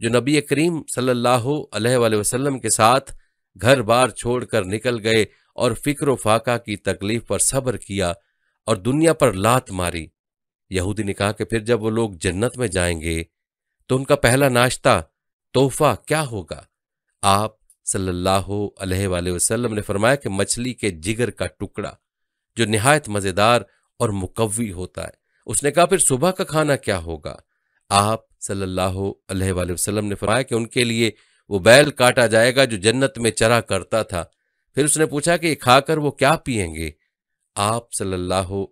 जो नबी करीम सल्लल्लाहु अलैहि वसल्लम के साथ घर बार छोड़कर निकल गए और फिक्र फाका की तकलीफ पर सब्र किया और दुनिया पर लात मारी यहूदी ने कहा कि फिर जब वो लोग जन्नत में जाएंगे तो उनका पहला नाश्ता तोहफा क्या होगा आप सल्लल्लाहु अलैहि वसल्लम ने फरमाया कि मछली के जिगर का टुकड़ा जो नहायत मज़ेदार और मुकवी होता है उसने कहा फिर सुबह का खाना क्या होगा आप सल्लल्लाहु अलैहि वसल्लम ने फरमाया कि उनके लिए वो बैल काटा जाएगा जो जन्नत में चरा करता था फिर उसने पूछा कि खाकर वो क्या पियेंगे आप सल्लल्लाहु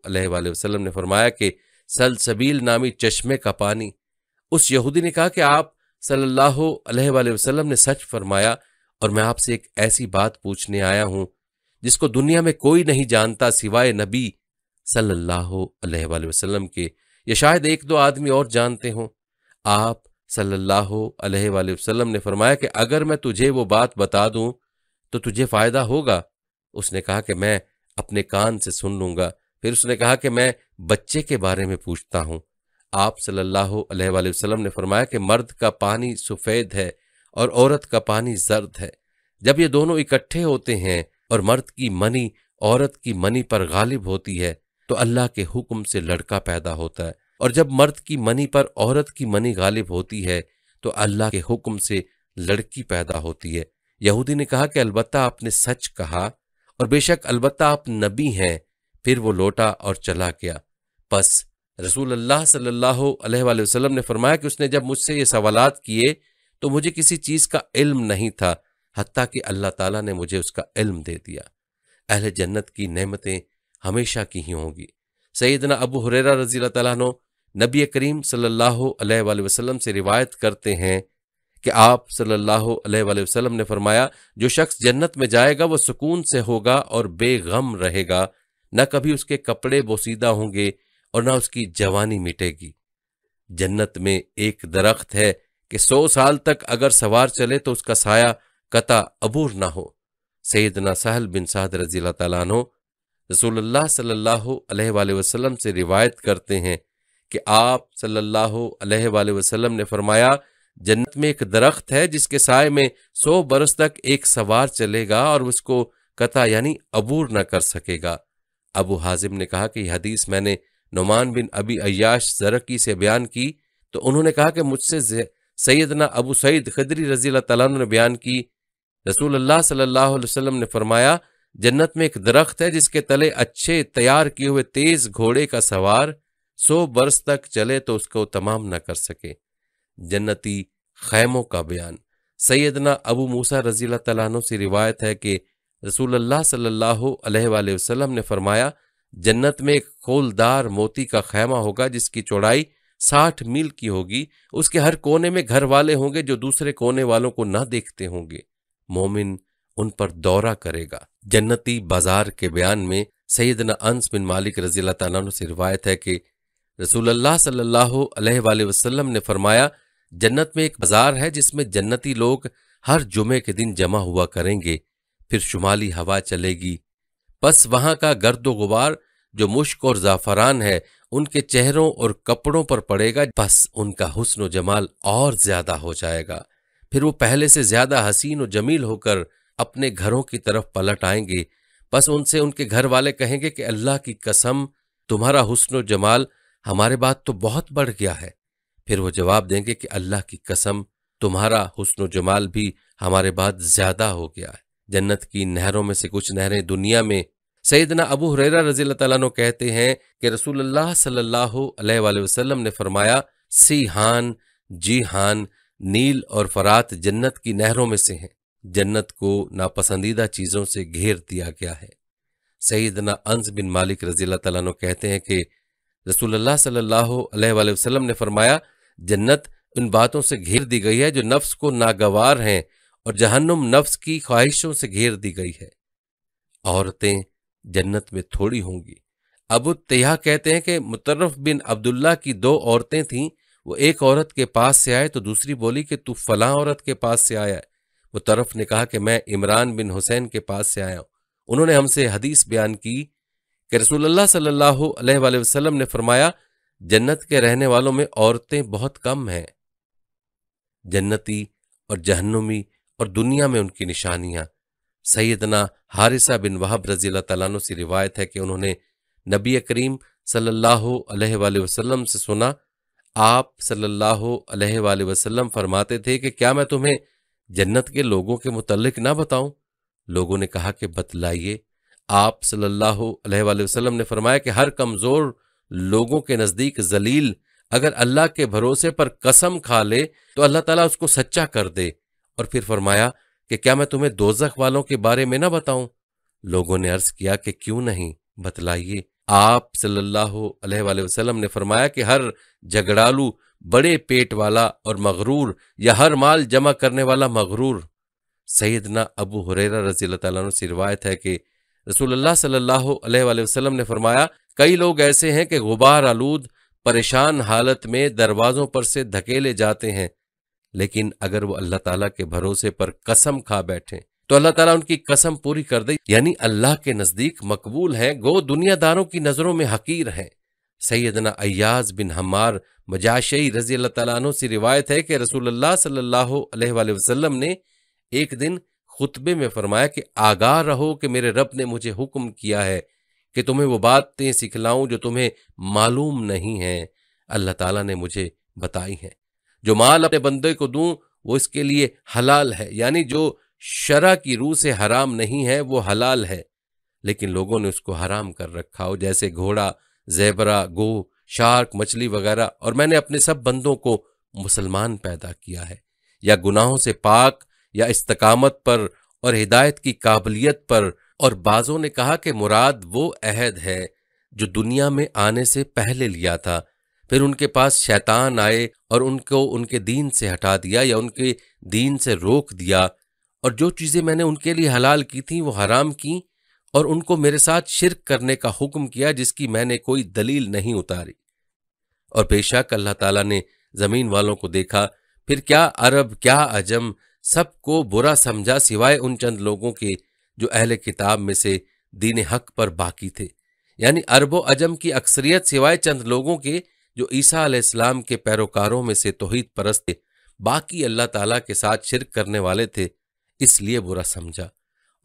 वसलम ने फरमाया कि सलसबील नामी चश्मे का पानी उस यहूदी ने कहा कि आप सल्लल्लाहु अलैहि वसल्लम ने सच फरमाया और मैं आपसे एक ऐसी बात पूछने आया हूं जिसको दुनिया में कोई नहीं जानता सिवाय नबी सल्लल्लाहु अलैहि वसल्लम के या शायद एक दो आदमी और जानते हों आप सल्लल्लाहु अलैहि वसल्लम ने फरमाया कि अगर मैं तुझे वो बात बता दूं तो तुझे फायदा होगा उसने कहा कि मैं अपने कान से सुन लूंगा फिर उसने कहा कि मैं बच्चे के बारे में पूछता हूं आप सल्लल्लाहु अलैहि वसल्लम ने फरमाया कि मर्द का पानी सफ़ेद है और औरत का पानी जर्द है जब ये दोनों इकट्ठे होते हैं और मर्द की मनी औरत की मनी पर गालिब होती है तो अल्लाह के हुक्म से लड़का पैदा होता है और जब मर्द की मनी पर औरत की मनी गालिब होती है तो अल्लाह के हुक्म से लड़की पैदा होती है यहूदी ने कहा कि अलबत्ता आपने सच कहा और बेशक अलबत्ता आप नबी हैं फिर वो लौटा और चला गया बस रसूल अल्लाह सल्लल्लाहु अलैहि वसल्लम ने फरमाया कि उसने जब मुझसे ये सवाल किए तो मुझे किसी चीज का इल्म नहीं था हती कि अल्लाह ताला ने मुझे उसका इल्म दे दिया अहले जन्नत की नेमतें हमेशा की ही होंगी सैदना अबू हुरेरा रजी तु नबी करीम सल्लाम से रिवायत करते हैं कि आप सल्लल्लाहु अलैहि वसल्लम ने फरमाया जो शख्स जन्नत में जाएगा वह सुकून से होगा और बेगम रहेगा न कभी उसके कपड़े बोसीदा होंगे और ना उसकी जवानी मिटेगी जन्नत में एक दरख्त है कि सौ साल तक अगर सवार चले तो उसका साया कता अबूर ना हो सैदना सहल बिन साद रजी तनो रसूलुल्लाह से रिवायत करते हैं कि आप सल्लाम ने फरमाया जन्नत में एक दरख्त है जिसके साय में सौ बरस तक एक सवार चलेगा और उसको कता यानी अबूर न कर सकेगा अबू हाजिम ने कहा कि हदीस मैंने नुमान बिन अबी अयाश जरकी से बयान की तो उन्होंने कहा कि मुझसे सैदना अबू सईद खदरी रजी तला ने बयान की रसूल अल्लाह सल्लल्लाहु वसलम ने फरमाया जन्नत में एक दरख्त है जिसके तले अच्छे तैयार किए हुए तेज घोड़े का सवार सौ बरस तक चले तो उसको तमाम न कर सके जन्नती खैमों का बयान सैदना अबू मूसा रजी तला से रिवायत है कि रसूल अल्लाह सल्लल्लाहु ने फरमाया जन्नत में एक खोलदार मोती का खैमा होगा जिसकी चौड़ाई साठ मील की होगी उसके हर कोने में घर वाले होंगे जो दूसरे कोने वालों को ना देखते होंगे मोमिन उन पर दौरा करेगा जन्नती बाजार के बयान में सैदना अंस बिन मालिक रजी से रिवायत है कि रसूलुल्लाह सल्लल्लाहु अलैहि वसल्लम ने फरमाया जन्नत में एक बाजार है जिसमें जन्नती लोग हर जुमे के दिन जमा हुआ करेंगे फिर शुमाली हवा चलेगी बस वहां का गर्द गुबार जो मुश्क और जाफरान है उनके चेहरों और कपड़ों पर पड़ेगा बस उनका हुस्न जमाल और ज्यादा हो जाएगा फिर वो पहले से ज्यादा हसीन और जमील होकर अपने घरों की तरफ पलट आएंगे बस उनसे उनके घर वाले कहेंगे कि अल्लाह की कसम तुम्हारा हुस्न जमाल हमारे बाद तो बहुत बढ़ गया है फिर वो जवाब देंगे कि अल्लाह की कसम तुम्हारा हुस्न जमाल भी हमारे बाद ज्यादा हो गया है जन्नत की नहरों में से कुछ नहरें दुनिया में सैदना अबू हुररा रजी तु कहते हैं कि रसूलुल्लाह सल्लल्लाहु अलैहि वसल्लम ने फरमाया सीहान जीहान नील और फरात जन्नत की नहरों में से हैं जन्नत को नापसंदीदा चीज़ों से घेर दिया गया है सईदना अंस बिन मालिक रजी तु कहते हैं कि रसूलुल्लाह सल्लल्लाहु अलैहि वसल्लम ने फरमाया जन्नत उन बातों से घेर दी गई है जो नफ्स को नागवार हैं और जहन्नुम नफ्स की ख्वाहिशों से घेर दी गई है औरतें जन्नत में थोड़ी होंगी अबू तया कहते हैं कि मुतरफ बिन अब्दुल्ला की दो औरतें थीं वो एक औरत के पास से आए तो दूसरी बोली कि तू फला औरत के पास से आया है मुतरफ ने कहा कि मैं इमरान बिन हुसैन के पास से आया हूँ उन्होंने हमसे हदीस बयान की कि रसूलुल्लाह सल्लल्लाहु अलैहि वसल्लम ने फरमाया जन्नत के रहने वालों में औरतें बहुत कम हैं जन्नती और जहन्नुमी और दुनिया में उनकी निशानियां सैदना हारिसा बिन वहाब रजी तु से रिवायत है कि उन्होंने नबी करीम सल्ला वसलम से सुना आप सल्ला वसलम फरमाते थे कि क्या मैं तुम्हें जन्नत के लोगों के मुतलक ना बताऊं लोगों ने कहा कि बतलाइए आप सल्ला वसलम ने फरमाया कि हर कमज़ोर लोगों के नज़दीक जलील अगर अल्लाह के भरोसे पर कसम खा ले तो अल्लाह ताला उसको सच्चा कर दे और फिर फरमाया कि क्या मैं तुम्हें दोजख वालों के बारे में ना बताऊं लोगों ने अर्ज किया कि क्यों नहीं बतलाइए आप सल्लल्लाहु अलैहि वसल्लम ने फरमाया कि हर झगड़ालू बड़े पेट वाला और मगरूर या हर माल जमा करने वाला मगरूर सैदना अबू हुरेरा रजी तु से रिवायत है कि रसूलुल्लाह सल्लल्लाहु अलैहि वसल्लम ने फरमाया कई लोग ऐसे हैं कि गुबार आलूद परेशान हालत में दरवाज़ों पर से धकेले जाते हैं लेकिन अगर वो अल्लाह ताला के भरोसे पर कसम खा बैठे तो अल्लाह ताला उनकी कसम पूरी कर दे यानी अल्लाह के नजदीक मकबूल है गो दुनियादारों की नजरों में हकीर है सैदना अयाज बिन हमार मजाशई रजी अल्लाह से रिवायत है कि रसूलुल्लाह सल्लल्लाहु अलैहि वसल्लम ने एक दिन खुतबे में फरमाया कि आगाह रहो कि मेरे रब ने मुझे हुक्म किया है कि तुम्हें वो बातें सिखलाऊं जो तुम्हें मालूम नहीं हैं अल्लाह ताला ने मुझे बताई हैं जो माल अपने बंदे को दूं वो इसके लिए हलाल है यानी जो शरा की रूह से हराम नहीं है वो हलाल है लेकिन लोगों ने उसको हराम कर रखा हो जैसे घोड़ा जेबरा गो शार्क मछली वगैरह और मैंने अपने सब बंदों को मुसलमान पैदा किया है या गुनाहों से पाक या इस्तकामत पर और हिदायत की काबिलियत पर और बाज़ों ने कहा कि मुराद वो अहद है जो दुनिया में आने से पहले लिया था फिर उनके पास शैतान आए और उनको उनके दीन से हटा दिया या उनके दीन से रोक दिया और जो चीज़ें मैंने उनके लिए हलाल की थी वो हराम की और उनको मेरे साथ शिरक करने का हुक्म किया जिसकी मैंने कोई दलील नहीं उतारी और बेशक अल्लाह ताला ने ज़मीन वालों को देखा फिर क्या अरब क्या अजम सबको बुरा समझा सिवाय उन चंद लोगों के जो अहले किताब में से दीन हक पर बाकी थे यानी अरबो अजम की अक्सरियत सिवाय चंद लोगों के जो ईसा अलैहिस्सलाम के पैरोकारों में से तोहहीद परस्त थे बाकी अल्लाह ताला के साथ शिरक करने वाले थे इसलिए बुरा समझा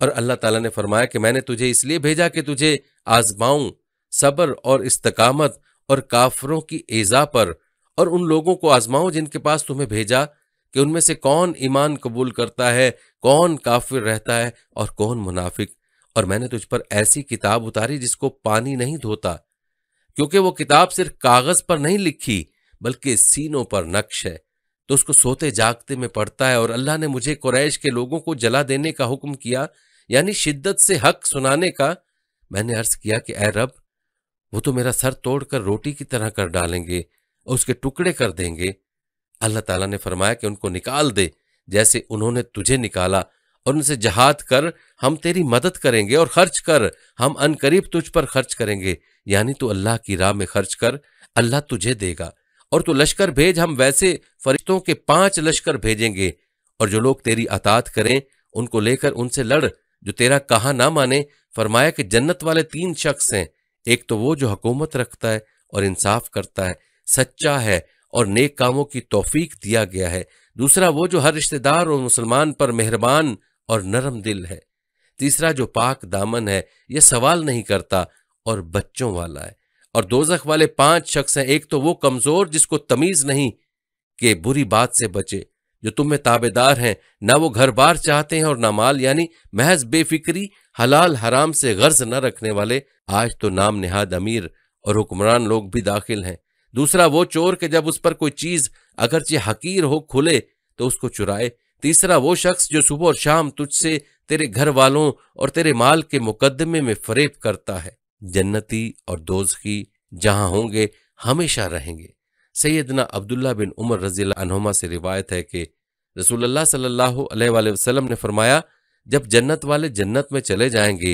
और अल्लाह ताला ने फरमाया कि मैंने तुझे इसलिए भेजा कि तुझे आजमाऊं सब्र और इस्तकामत और काफरों की एज़ा पर और उन लोगों को आजमाऊं जिनके पास तुम्हें भेजा कि उनमें से कौन ईमान कबूल करता है कौन काफिर रहता है और कौन मुनाफिक और मैंने तुझ पर ऐसी किताब उतारी जिसको पानी नहीं धोता क्योंकि वो किताब सिर्फ कागज पर नहीं लिखी बल्कि सीनों पर नक्श है तो उसको सोते जागते में पढ़ता है और अल्लाह ने मुझे कुरैश के लोगों को जला देने का हुक्म किया यानी शिद्दत से हक सुनाने का मैंने अर्ज किया कि ए रब वो तो मेरा सर तोड़कर रोटी की तरह कर डालेंगे और उसके टुकड़े कर देंगे अल्लाह ताला ने फरमाया कि उनको निकाल दे जैसे उन्होंने तुझे निकाला और उनसे जहाद कर हम तेरी मदद करेंगे और खर्च कर हम अनकरीब तुझ पर खर्च करेंगे यानी तू अल्लाह की राह में खर्च कर अल्लाह तुझे देगा और तू लश्कर भेज हम वैसे फरिश्तों के पांच लश्कर भेजेंगे और जो लोग तेरी अतात करें उनको लेकर उनसे लड़ जो तेरा कहा ना माने फरमाया कि जन्नत वाले तीन शख्स हैं एक तो वो जो हकूमत रखता है और इंसाफ करता है सच्चा है और नेक कामों की तोफीक दिया गया है दूसरा वो जो हर रिश्तेदार और मुसलमान पर मेहरबान और नरम दिल है तीसरा जो पाक दामन है यह सवाल नहीं करता और बच्चों वाला है और दोजख वाले पांच शख्स हैं एक तो वो कमजोर जिसको तमीज नहीं के बुरी बात से बचे जो तुम में ताबेदार हैं ना वो घर बार चाहते हैं और ना माल यानी महज बेफिक्री हलाल हराम से गर्ज न रखने वाले आज तो नाम नेहाद अमीर और हुक्मरान लोग भी दाखिल हैं दूसरा वो चोर के जब उस पर कोई चीज अगरचे हकीर हो खुले तो उसको चुराए तीसरा वो शख्स जो सुबह और शाम तुझसे तेरे घर वालों और तेरे माल के मुकदमे में फरेब करता है जन्नती और दोजखी जहां होंगे हमेशा रहेंगे सैदना अब्दुल्ला बिन उमर रजी अनहुमा से रिवायत है कि रसूलुल्लाह सल्लल्लाहु अलैहि वसल्लम ने फरमाया जब जन्नत वाले जन्नत में चले जाएंगे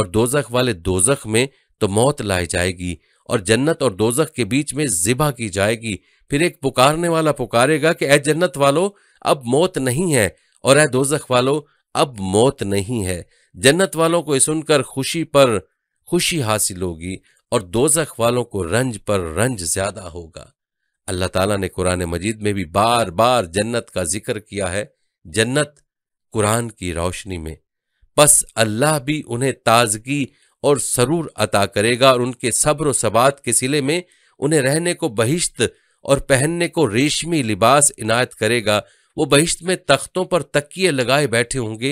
और दोजख वाले दोजख में तो मौत लाई जाएगी और जन्नत और दोजख के बीच में जिबा की जाएगी फिर एक पुकारने वाला पुकारेगा कि ए जन्नत वालो अब मौत नहीं है और दो दोजख वालों अब मौत नहीं है जन्नत वालों को सुनकर खुशी पर खुशी हासिल होगी और दोजख वालों को रंज पर रंज ज्यादा होगा अल्लाह ताला ने कुरान मजीद में भी बार बार जन्नत का जिक्र किया है जन्नत कुरान की रोशनी में बस अल्लाह भी उन्हें ताजगी और सरूर अता करेगा और उनके सब्र सबात के सिले में उन्हें रहने को बहिश्त और पहनने को रेशमी लिबास इनायत करेगा वो बहिश्त में तख्तों पर तकिए लगाए बैठे होंगे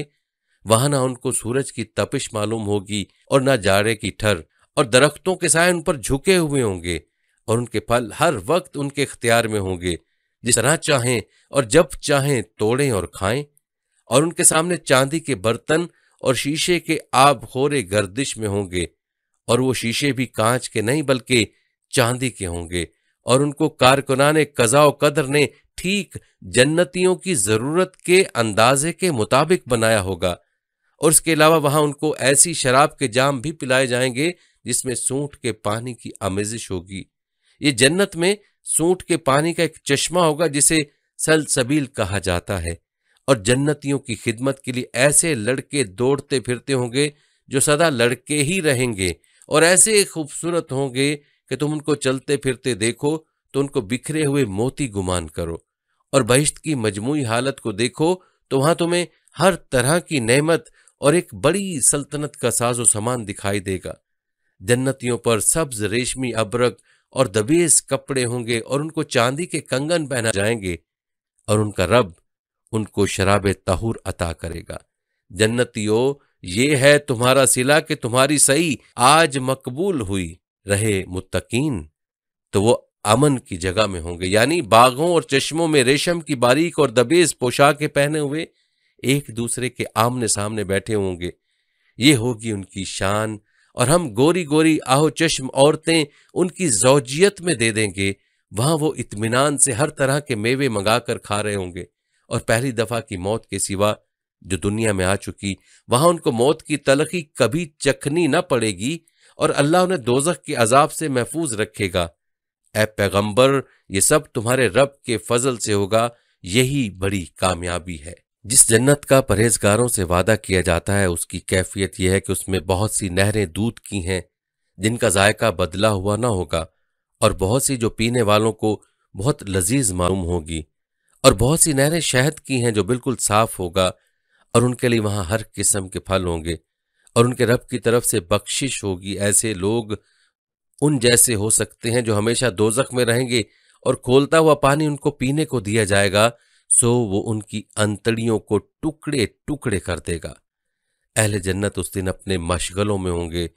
वहां ना उनको सूरज की तपिश मालूम होगी और ना जाड़े की ठर और दरख्तों के साय उन पर झुके हुए होंगे और उनके फल हर वक्त उनके इख्तियार में होंगे जिस तरह चाहें और जब चाहें तोड़ें और खाएं और उनके सामने चांदी के बर्तन और शीशे के आब खोरे गर्दिश में होंगे और वो शीशे भी कांच के नहीं बल्कि चांदी के होंगे और उनको कारकुनाने कजाओ कदर ने ठीक जन्नतियों की जरूरत के अंदाजे के मुताबिक बनाया होगा और इसके अलावा वहां उनको ऐसी शराब के जाम भी पिलाए जाएंगे जिसमें सूंठ के पानी की आमेजिश होगी ये जन्नत में सूंठ के पानी का एक चश्मा होगा जिसे सलसबील कहा जाता है और जन्नतियों की खिदमत के लिए ऐसे लड़के दौड़ते फिरते होंगे जो सदा लड़के ही रहेंगे और ऐसे खूबसूरत होंगे कि तुम उनको चलते फिरते देखो तो उनको बिखरे हुए मोती गुमान करो और बहिश्त की मजमू हालत को देखो तो वहां तुम्हें हर तरह की नेमत और एक बड़ी सल्तनत का साजो सामान दिखाई देगा जन्नतियों पर सब्ज रेशमी अबरक और दबेज कपड़े होंगे और उनको चांदी के कंगन पहना जाएंगे और उनका रब उनको शराब तहूर अता करेगा जन्नतियों ये है तुम्हारा सिला कि तुम्हारी सही आज मकबूल हुई रहे मुत्तकीन तो वो अमन की जगह में होंगे यानी बाघों और चश्मों में रेशम की बारीक और दबेज पोशाकें पहने हुए एक दूसरे के आमने सामने बैठे होंगे ये होगी उनकी शान और हम गोरी गोरी आहो चश्म औरतें उनकी जौजियत में दे देंगे वहां वो इतमान से हर तरह के मेवे मंगा कर खा रहे होंगे और पहली दफा की मौत के सिवा जो दुनिया में आ चुकी वहां उनको मौत की तलखी कभी चखनी न पड़ेगी और अल्लाह उन्हें दोजख के अजाब से महफूज रखेगा ए पैगंबर ये सब तुम्हारे रब के फजल से होगा यही बड़ी कामयाबी है जिस जन्नत का परहेजगारों से वादा किया जाता है उसकी कैफियत यह है कि उसमें बहुत सी नहरें दूध की हैं जिनका जायका बदला हुआ ना होगा और बहुत सी जो पीने वालों को बहुत लजीज मालूम होगी और बहुत सी नहरें शहद की हैं जो बिल्कुल साफ होगा और उनके लिए वहां हर किस्म के फल होंगे और उनके रब की तरफ से बख्शिश होगी ऐसे लोग उन जैसे हो सकते हैं जो हमेशा दोजख में रहेंगे और खोलता हुआ पानी उनको पीने को दिया जाएगा सो वो उनकी अंतड़ियों को टुकड़े टुकड़े कर देगा अहले जन्नत उस दिन अपने मशगलों में होंगे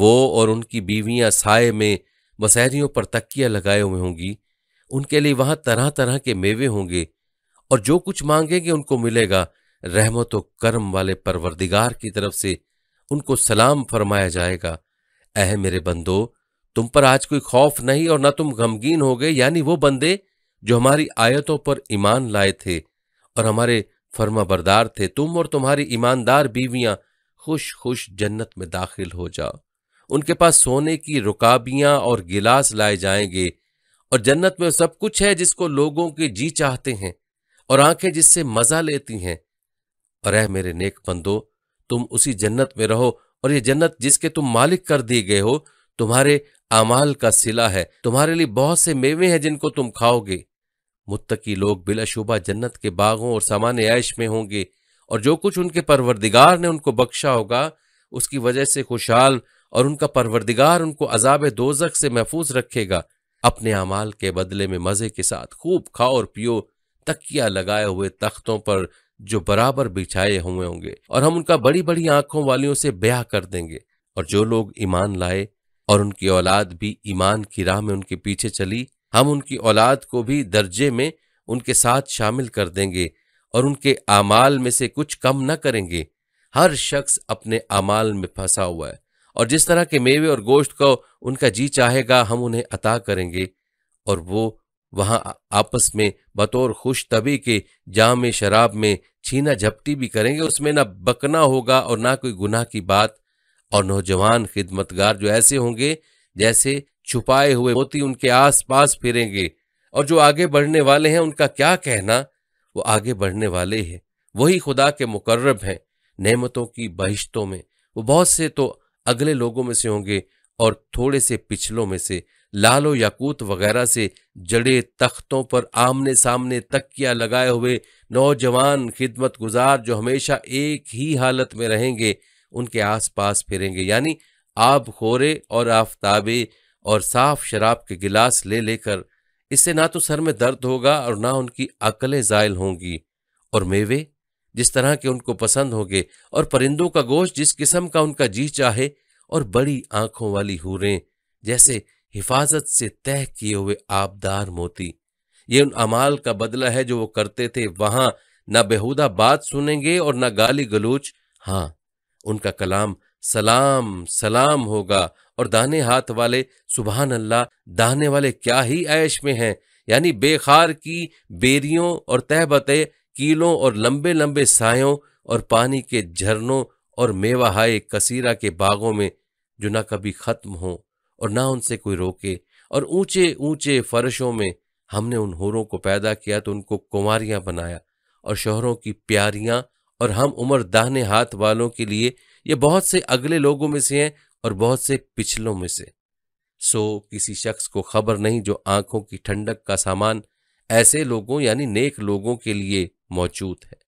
वो और उनकी बीवियां साय में बसहरियों पर तकिया लगाए हुए होंगी उनके लिए वहां तरह तरह के मेवे होंगे और जो कुछ मांगेंगे उनको मिलेगा रहमत करम वाले परवरदिगार की तरफ से उनको सलाम फरमाया जाएगा अह मेरे बंदो तुम पर आज कोई खौफ नहीं और न तुम गमगीन हो गए यानी वो बंदे जो हमारी आयतों पर ईमान लाए थे और हमारे फर्मा बरदार थे तुम और तुम्हारी ईमानदार बीवियां खुश खुश जन्नत में दाखिल हो जाओ उनके पास सोने की रुकाबियां और गिलास लाए जाएंगे और जन्नत में सब कुछ है जिसको लोगों के जी चाहते हैं और आंखें जिससे मजा लेती हैं और अह मेरे नेक बंदो तुम उसी जन्नत में रहो और ये जन्नत जिसके तुम मालिक कर दिए गए हो तुम्हारे अमाल का सिला है तुम्हारे लिए बहुत से मेवे हैं जिनको तुम खाओगे मुत्तकी लोग बिलाशुबा जन्नत के बागों और सामान्य ऐश में होंगे और जो कुछ उनके परवरदिगार ने उनको बख्शा होगा उसकी वजह से खुशहाल और उनका परवरदिगार उनको अजाब दोजक से महफूज रखेगा अपने अमाल के बदले में मज़े के साथ खूब खाओ और पियो तकिया लगाए हुए तख्तों पर जो बराबर बिछाए हुए होंगे और हम उनका बड़ी बड़ी आंखों वालियों से ब्याह कर देंगे और जो लोग ईमान लाए और उनकी औलाद भी ईमान की राह में उनके पीछे चली हम उनकी औलाद को भी दर्जे में उनके साथ शामिल कर देंगे और उनके अमाल में से कुछ कम न करेंगे हर शख्स अपने अमाल में फंसा हुआ है और जिस तरह के मेवे और गोश्त को उनका जी चाहेगा हम उन्हें अता करेंगे और वो वहां आपस में बतौर खुश तबी के जाम शराब में छीना झपटी भी करेंगे उसमें ना बकना होगा और ना कोई गुनाह की बात और नौजवान खिदमतगार जो ऐसे होंगे जैसे छुपाए हुए मोती उनके आसपास फिरेंगे और जो आगे बढ़ने वाले हैं उनका क्या कहना वो आगे बढ़ने वाले हैं वही खुदा के मुकर्रब हैं नेमतों की बहिश्तों में वो बहुत से तो अगले लोगों में से होंगे और थोड़े से पिछलों में से लालो याकूत वगैरह से जड़े तख्तों पर आमने सामने तकिया लगाए हुए नौजवान खिदमत गुजार जो हमेशा एक ही हालत में रहेंगे उनके आसपास फिरेंगे यानी आब खोरे और आफताबे और साफ शराब के गिलास ले लेकर इससे ना तो सर में दर्द होगा और ना उनकी अकलें जायल होंगी और मेवे जिस तरह के उनको पसंद होंगे और परिंदों का गोश्त जिस किस्म का उनका जी चाहे और बड़ी आंखों वाली हूरें जैसे हिफाजत से तय किए हुए आबदार मोती ये उन अमाल का बदला है जो वो करते थे वहां ना बेहुदा बात सुनेंगे और ना गाली गलूच हाँ उनका कलाम सलाम सलाम होगा और दाहने हाथ वाले सुबहान अल्लाह दाहने वाले क्या ही ऐश में हैं यानी बेखार की बेरियों और तहबते कीलों और लंबे लंबे सायों और पानी के झरनों और मेवाहाय कसीरा के बागों में जो ना कभी ख़त्म हों और ना उनसे कोई रोके और ऊंचे ऊंचे फर्शों में हमने उन होरों को पैदा किया तो उनको कुंवारियां बनाया और शोहरों की प्यारियां और हम उम्र दाहने हाथ वालों के लिए ये बहुत से अगले लोगों में से हैं और बहुत से पिछलों में से सो किसी शख्स को खबर नहीं जो आंखों की ठंडक का सामान ऐसे लोगों यानी नेक लोगों के लिए मौजूद है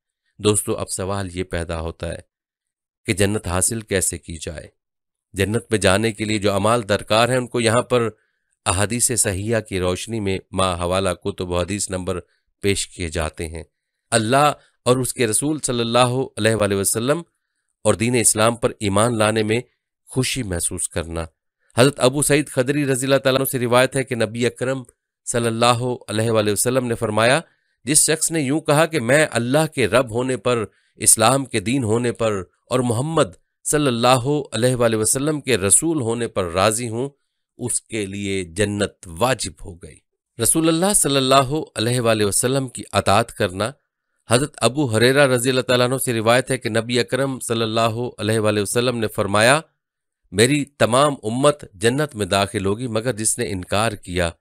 दोस्तों अब सवाल ये पैदा होता है कि जन्नत हासिल कैसे की जाए जन्नत में जाने के लिए जो अमाल दरकार है उनको यहाँ पर अहदीस सहिया की रोशनी में माँ हवाला कुतुब हदीस नंबर पेश किए जाते हैं अल्लाह और उसके रसूल सल्लल्लाहु अलैहि वसल्लम और दीन इस्लाम पर ईमान लाने में खुशी महसूस करना हज़रत अबू सईद खदरी रजील तु से रिवायत है कि नबी अकरम सल्लल्लाहु अलैहि ने फरमाया जिस शख्स ने यूं कहा कि मैं अल्लाह के रब होने पर इस्लाम के दीन होने पर और मोहम्मद सल्लल्लाहु अलैहि वसल्लम के रसूल होने पर राजी हूं उसके लिए जन्नत वाजिब हो गई रसूल सल्लल्लाहु की अतात करना हज़रत अबू हरेरा रजी तु से रिवायत है कि नबी अकरम सल्लल्लाहु अलैहि ने फरमाया मेरी तमाम उम्मत जन्नत में दाखिल होगी मगर जिसने इनकार किया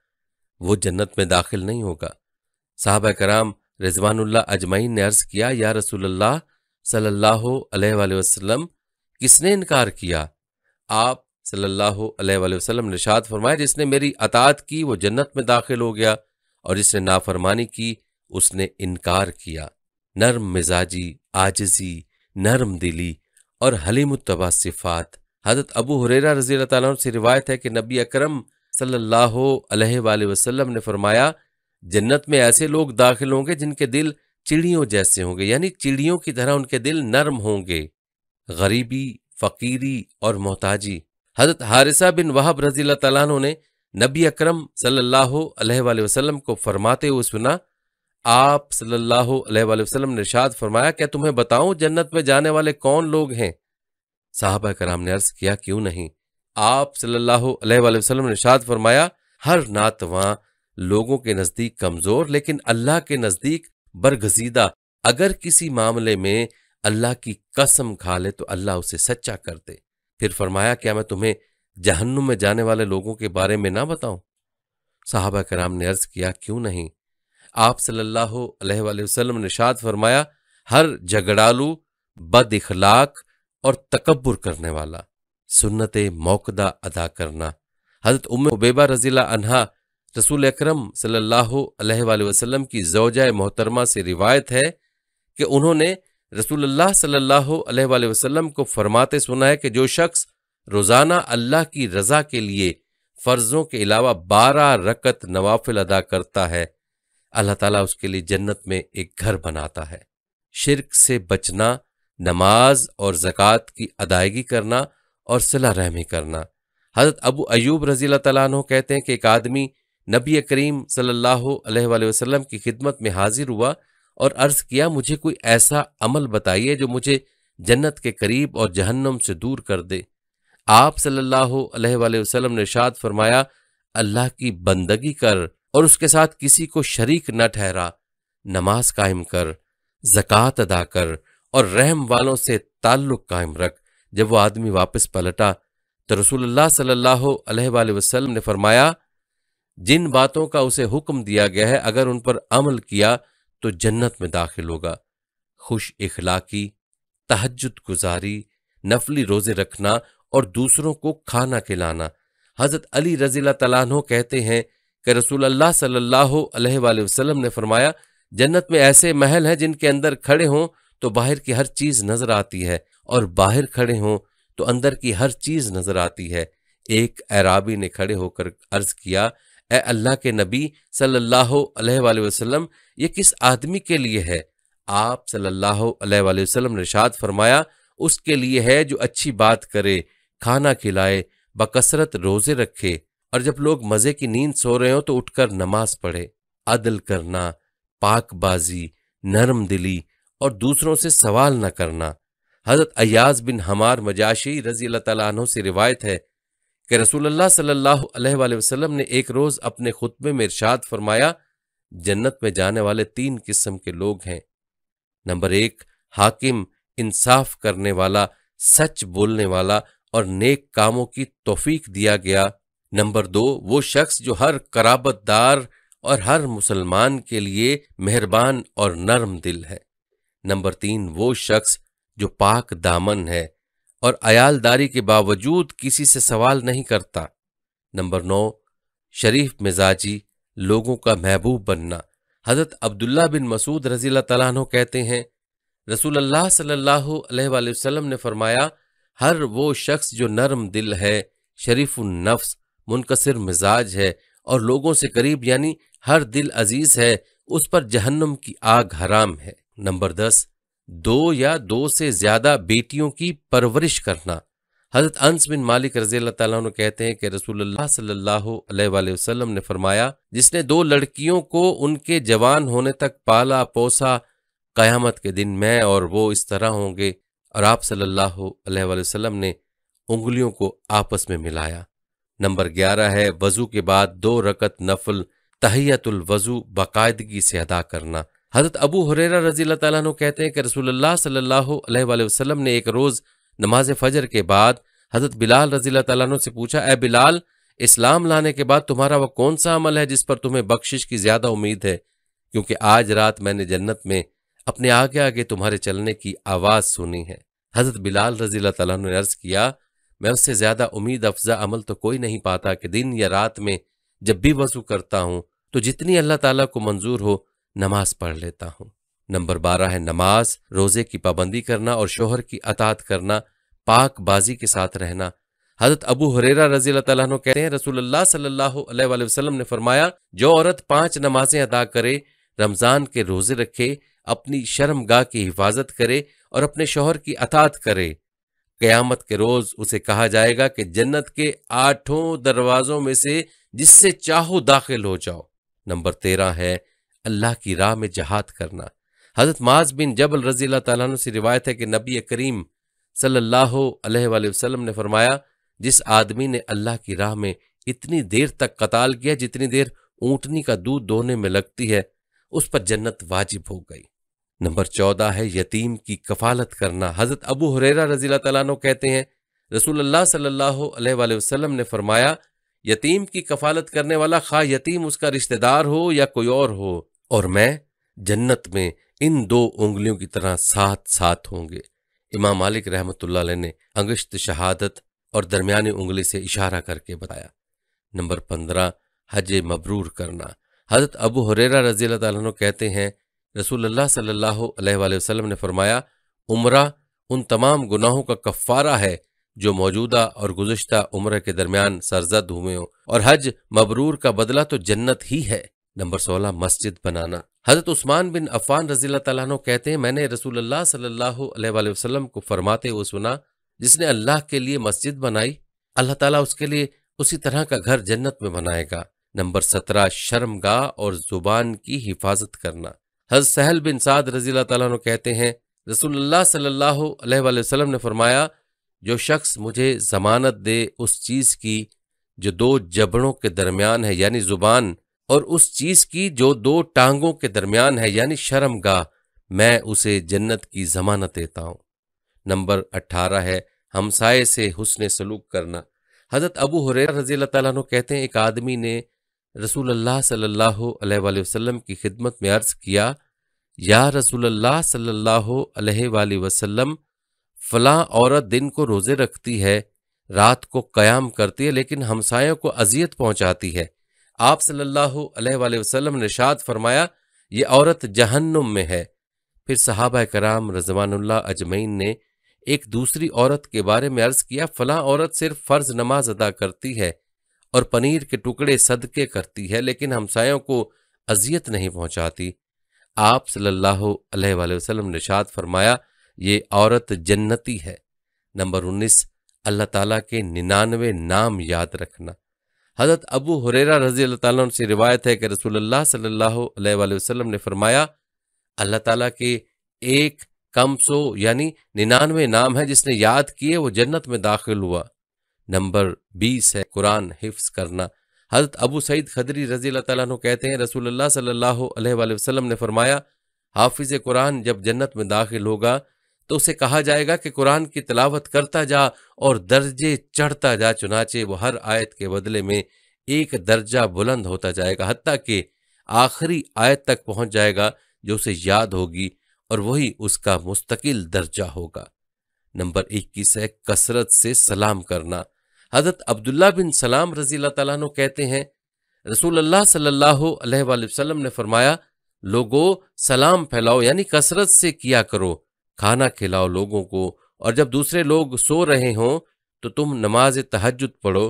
वो जन्नत में दाखिल नहीं होगा साहब कराम रिजवानुल्लाह अजमैन ने अर्ज़ किया या रसूलुल्लाह सल्लल्लाहु अलैहि किसने इनकार किया आप सल्लल्लाहु अलैहि वसल्लम फरमाया जिसने मेरी अतात की वो जन्नत में दाखिल हो गया और जिसने नाफरमानी की उसने इनकार किया नर्म मिजाजी आजजी नर्म दिली और हलीमतबा सिफात हजरत अबू हुरेरा रजी तैन से रिवायत है कि नबी अक्रम सल्लाम ने फरमाया जन्नत में ऐसे लोग दाखिल होंगे जिनके दिल चिड़ियों जैसे होंगे यानी चिड़ियों की तरह उनके दिल नर्म होंगे गरीबी फकीरी और मोहताजी हजरत हारिसा बिन वहाब रजील्ला ने नबी अक्रम सल्लल्लाहु वसलम को फरमाते हुए सुना आप सल्लल्लाहु अलैहि वसल्लम ने शाद फरमाया क्या तुम्हें बताऊं जन्नत में जाने वाले कौन लोग हैं साहबा कराम ने अर्ज किया क्यों नहीं आप सल्लल्लाहु अलैहि वसल्लम ने शाद फरमाया हर नातवा लोगों के नज़दीक कमज़ोर लेकिन अल्लाह के नज़दीक बरगजीदा अगर किसी मामले में अल्लाह की कसम खा ले तो अल्लाह उसे सच्चा कर दे फिर फरमाया क्या मैं तुम्हें जहन्नुम में जाने वाले लोगों के बारे में ना बताऊं साहबा कराम ने अर्ज किया क्यों नहीं आप सल्लल्लाहु अलैहि वसल्लम ने शाद फरमाया हर झगड़ालू बद इखलाक और तकबर करने वाला सुन्नत मौकदा अदा करना हजरत उम उबेबा रजीला अनहा रसूल अक्रम सल्लाम की जोजा मोहतरमा से रिवायत है कि उन्होंने रसूल सल्लल्लाहु को फरमाते सुना है कि जो शख्स रोज़ाना अल्लाह की रज़ा के लिए फ़र्ज़ों के अलावा बारह रकत नवाफिल अदा करता है अल्लाह ताला उसके लिए जन्नत में एक घर बनाता है शिरक से बचना नमाज और ज़क़़त की अदायगी करना और सिला रहमी करना हज़रत अबू अयूब रज़ी तु कहते हैं कि एक आदमी नबी करीम सल्ला अलैहि की खिदमत में हाजिर हुआ और अर्ज़ किया मुझे कोई ऐसा अमल बताइए जो मुझे जन्नत के करीब और जहन्नम से दूर कर दे आप सल्लल्लाहु अलैहि वसल्लम ने शाद फरमाया अल्लाह की बंदगी कर और उसके साथ किसी को शरीक न ठहरा नमाज कायम कर जक़ात अदा कर और रहम वालों से ताल्लुक़ कायम रख जब वो आदमी वापस पलटा तो रसूलुल्लाह सल्लल्लाहु अलैहि वसल्लम ने फरमाया जिन बातों का उसे हुक्म दिया गया है अगर उन पर अमल किया तो जन्नत में दाखिल होगा खुश इखलाकी तहजद गुजारी नफली रोज़े रखना और दूसरों को खाना खिलाना हज़रत अली रजीला तला कहते हैं कि रसूल अल्लाह सल्लल्लाहु अलैहि वसल्लम ने फरमाया जन्नत में ऐसे महल हैं जिनके अंदर खड़े हों तो बाहर की हर चीज़ नज़र आती है और बाहर खड़े हों तो अंदर की हर चीज़ नज़र आती है एक अराबी ने खड़े होकर अर्ज किया ए अल्लाह के नबी सल्लल्लाहु अलैहि वसल्लम ये किस आदमी के लिए है आप सल्लल्लाहु अलैहि वसल्लम ने शाद फरमाया उसके लिए है जो अच्छी बात करे खाना खिलाए बकसरत रोज़े रखे और जब लोग मजे की नींद सो रहे हो तो उठकर नमाज पढ़े अदल करना पाकबाजी नरम दिली और दूसरों से सवाल न करना हजरत अयाज बिन हमार मजाशी रजी अल्लाह से रिवायत है कि रसूलुल्लाह सल्लल्लाहु अलैहि वसल्लम ने एक रोज़ अपने खुतबे में इरशाद फरमाया जन्नत में जाने वाले तीन किस्म के लोग हैं नंबर एक हाकिम इंसाफ करने वाला सच बोलने वाला और नेक कामों की तोफीक दिया गया नंबर दो वो शख्स जो हर कराबतदार और हर मुसलमान के लिए मेहरबान और नरम दिल है नंबर तीन वो शख्स जो पाक दामन है और अयालदारी के बावजूद किसी से सवाल नहीं करता नंबर नौ शरीफ मिजाजी लोगों का महबूब बनना हजरत अब्दुल्ला बिन मसूद रजील तला कहते हैं रसूल अल्लाह सल्लल्लाहु अलैहि वसल्लम ने फरमाया हर वो शख्स जो नरम दिल है शरीफ नफ्स मुनकसर मिजाज है और लोगों से करीब यानी हर दिल अजीज है उस पर जहन्नम की आग हराम है नंबर दस दो या दो से ज्यादा बेटियों की परवरिश करना हजरत अंस बिन मालिक रजील कहते हैं कि रसूलुल्लाह सल्लल्लाहु अलैहि वसल्लम ने फरमाया जिसने दो लड़कियों को उनके जवान होने तक पाला पोसा कयामत के दिन मैं और वो इस तरह होंगे और आप सल्लाम ने उंगलियों को आपस में मिलाया नंबर ग्यारह है वजू के बाद दो रकत नफल तहयतुल वजू बाकायदगी से अदा करना हजरत अबू हुररा रजी तु कहते हैं कि रसूलुल्लाह सल्लल्लाहु अलैहि वसल्लम ने एक रोज़ नमाज फजर के बाद हजरत बिलाल रजी तु से पूछा ए बिलाल इस्लाम लाने के बाद तुम्हारा वह कौन सा अमल है जिस पर तुम्हें बख्शिश की ज़्यादा उम्मीद है क्योंकि आज रात मैंने जन्नत में अपने आगे आगे तुम्हारे चलने की आवाज़ सुनी है हजरत बिलाल रजी तु ने अर्ज़ किया मैं उससे ज्यादा उम्मीद अफजा अमल तो कोई नहीं पाता कि दिन या रात में जब भी वजू करता हूं तो जितनी अल्लाह ताला को मंजूर हो नमाज पढ़ लेता हूं नंबर बारह है नमाज रोजे की पाबंदी करना और शोहर की अतात करना पाकबाजी के साथ रहना हजरत अबू हरेरा रजी तु कहते हैं रसुल्ला सल्लाम ने फरमाया जो औरत पांच नमाजें अदा करे रमजान के रोजे रखे अपनी शर्मगाह की हिफाजत करे और अपने शोहर की अतात करे क़यामत के रोज़ उसे कहा जाएगा कि जन्नत के आठों दरवाज़ों में से जिससे चाहो दाखिल हो जाओ नंबर तेरह है अल्लाह की राह में जहाद करना हज़रत माज बिन जबल रजी तु से रिवायत है कि नबी करीम सल्लाम ने फरमाया जिस आदमी ने अल्लाह की राह में इतनी देर तक कताल किया जितनी देर ऊँटनी का दूध दोहने में लगती है उस पर जन्नत वाजिब हो गई नंबर चौदह है यतीम की कफालत करना हजरत अबू हुररा रज़ी तैनो कहते हैं रसूल सल्लल्लाहु अलैहि वसल्लम ने फरमाया यतीम की कफालत करने वाला खा यतीम उसका रिश्तेदार हो या कोई और हो और मैं जन्नत में इन दो उंगलियों की तरह साथ साथ होंगे इमाम मालिक रहमत ने अंगश्त शहादत और दरमियानी उंगली से इशारा करके बताया नंबर पंद्रह हज मबरूर करना हजरत अबू हुररा रजील कहते हैं अल्लाह सल्लल्लाहु अलैहि वसल्लम ने फरमाया उम्रा उन तमाम गुनाहों का कफ़ारा है जो मौजूदा और गुजशत उम्र के दरमियान सरजद हुए हों और हज मबरूर का बदला तो जन्नत ही है नंबर सोलह मस्जिद बनाना हजरत उस्मान बिन अफान रजील तु कहते हैं मैंने अल्लाह सल्लल्लाहु अलैहि वसल्लम को फरमाते हुए सुना जिसने अल्लाह के लिए मस्जिद बनाई अल्लाह ताला उसके लिए उसी तरह का घर जन्नत में बनाएगा नंबर सत्रह शर्मगा और जुबान की हिफाजत करना हज सहल बिन साद रजील तु कहते हैं रसोल्ला सल्लाम ने फरमाया जो शख्स मुझे जमानत दे उस चीज़ की जो दो जबड़ों के दरमियान है यानी जुबान और उस चीज़ की जो दो टांगों के दरमियान है यानी गाह मैं उसे जन्नत की जमानत देता हूँ नंबर अट्ठारह है हमसाये से हुसन सलूक करना हजरत अबू हुरैरा रजी तु कहते हैं एक आदमी ने रसूल अल्लाह सल्लल्लाहु अलैहि वसल्लम की खिदमत में अर्ज़ किया या रसूल अल्लाह सल्लल्लाहु अलैहि वसल्लम फ़लाँ औरत दिन को रोज़े रखती है रात को क़याम करती है लेकिन हमसायों को अजियत पहुंचाती है आप सल्लल्लाहु अलैहि वसल्लम ने शाद फरमाया ये औरत जहन्नुम में है फिर सहाबा कराम रजवानुल्ला अजमैन ने एक दूसरी औरत के बारे में अर्ज़ किया फ़लाँ औरत सिर्फ फ़र्ज़ नमाज अदा करती है और पनीर के टुकड़े सदके करती है लेकिन हमसायों को अजियत नहीं पहुंचाती आप सल्लल्लाहु अलैहि वसल्लम ने शाद फरमाया ये औरत जन्नती है नंबर उन्नीस अल्लाह ताला के निन्यानवे नाम याद रखना हज़रत अबू हुरेरा रजी अल्लाह से रिवायत है कि रसूलुल्लाह सल्लल्लाहु अलैहि वसल्लम ने फरमाया अल्लाह ताला के एक कम सो यानी निन्यानवे नाम है जिसने याद किए वो जन्नत में दाखिल हुआ नंबर बीस है कुरान हिफ्स करना हजरत अबू सईद खदरी रजी तु कहते हैं रसूल सल्लाम ने फरमाया हाफिज कुरान जब जन्नत में दाखिल होगा तो उसे कहा जाएगा कि कुरान की तलावत करता जा और दर्जे चढ़ता जा चुनाचे वो हर आयत के बदले में एक दर्जा बुलंद होता जाएगा हती कि आखिरी आयत तक पहुंच जाएगा जो उसे याद होगी और वही उसका मुस्तकिल दर्जा होगा नंबर इक्कीस है कसरत से सलाम करना हज़रत अब्दुल्ला बिन सलाम रजी तु कहते हैं रसूल अल्लाह सल्लल्लाहु अलैहि वसल्लम ने फरमाया लोगो सलाम फैलाओ यानी कसरत से किया करो खाना खिलाओ लोगों को और जब दूसरे लोग सो रहे हों तो तुम नमाज तहजद पढ़ो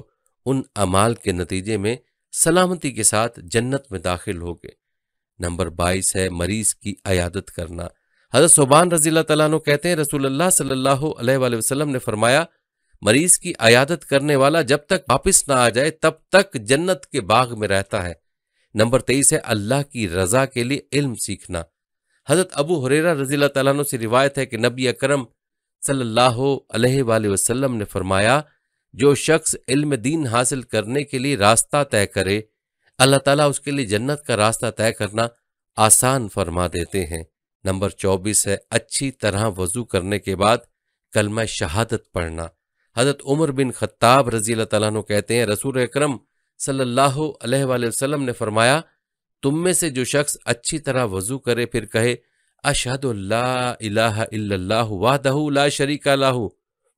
उन अमाल के नतीजे में सलामती के साथ जन्नत में दाखिल होगे नंबर बाईस है मरीज की अयादत करना हजरत सोबान रजील्ला तु कहते हैं रसूल अल्लाह सल्लल्लाहु अलैहि वसल्लम ने फरमाया मरीज की अयादत करने वाला जब तक वापस ना आ जाए तब तक जन्नत के बाग में रहता है नंबर तेईस है अल्लाह की रजा के लिए इल्म सीखना हजरत अबू हुरेरा रजील तु से रिवायत है कि नबी अकरम सल्लाम ने फरमाया जो शख्स इल्म दीन हासिल करने के लिए रास्ता तय करे अल्लाह ताला उसके लिए जन्नत का रास्ता तय करना आसान फरमा देते हैं नंबर चौबीस है अच्छी तरह वजू करने के बाद कलमा शहादत पढ़ना हज़रत उमर बिन खत्ताब रजी तु कहते हैं रसूल अक्रम सल्लाम ने फरमाया तुम में से जो शख्स अच्छी तरह वजू करे फिर कहे अशहद वाहदहू शरीक लाहू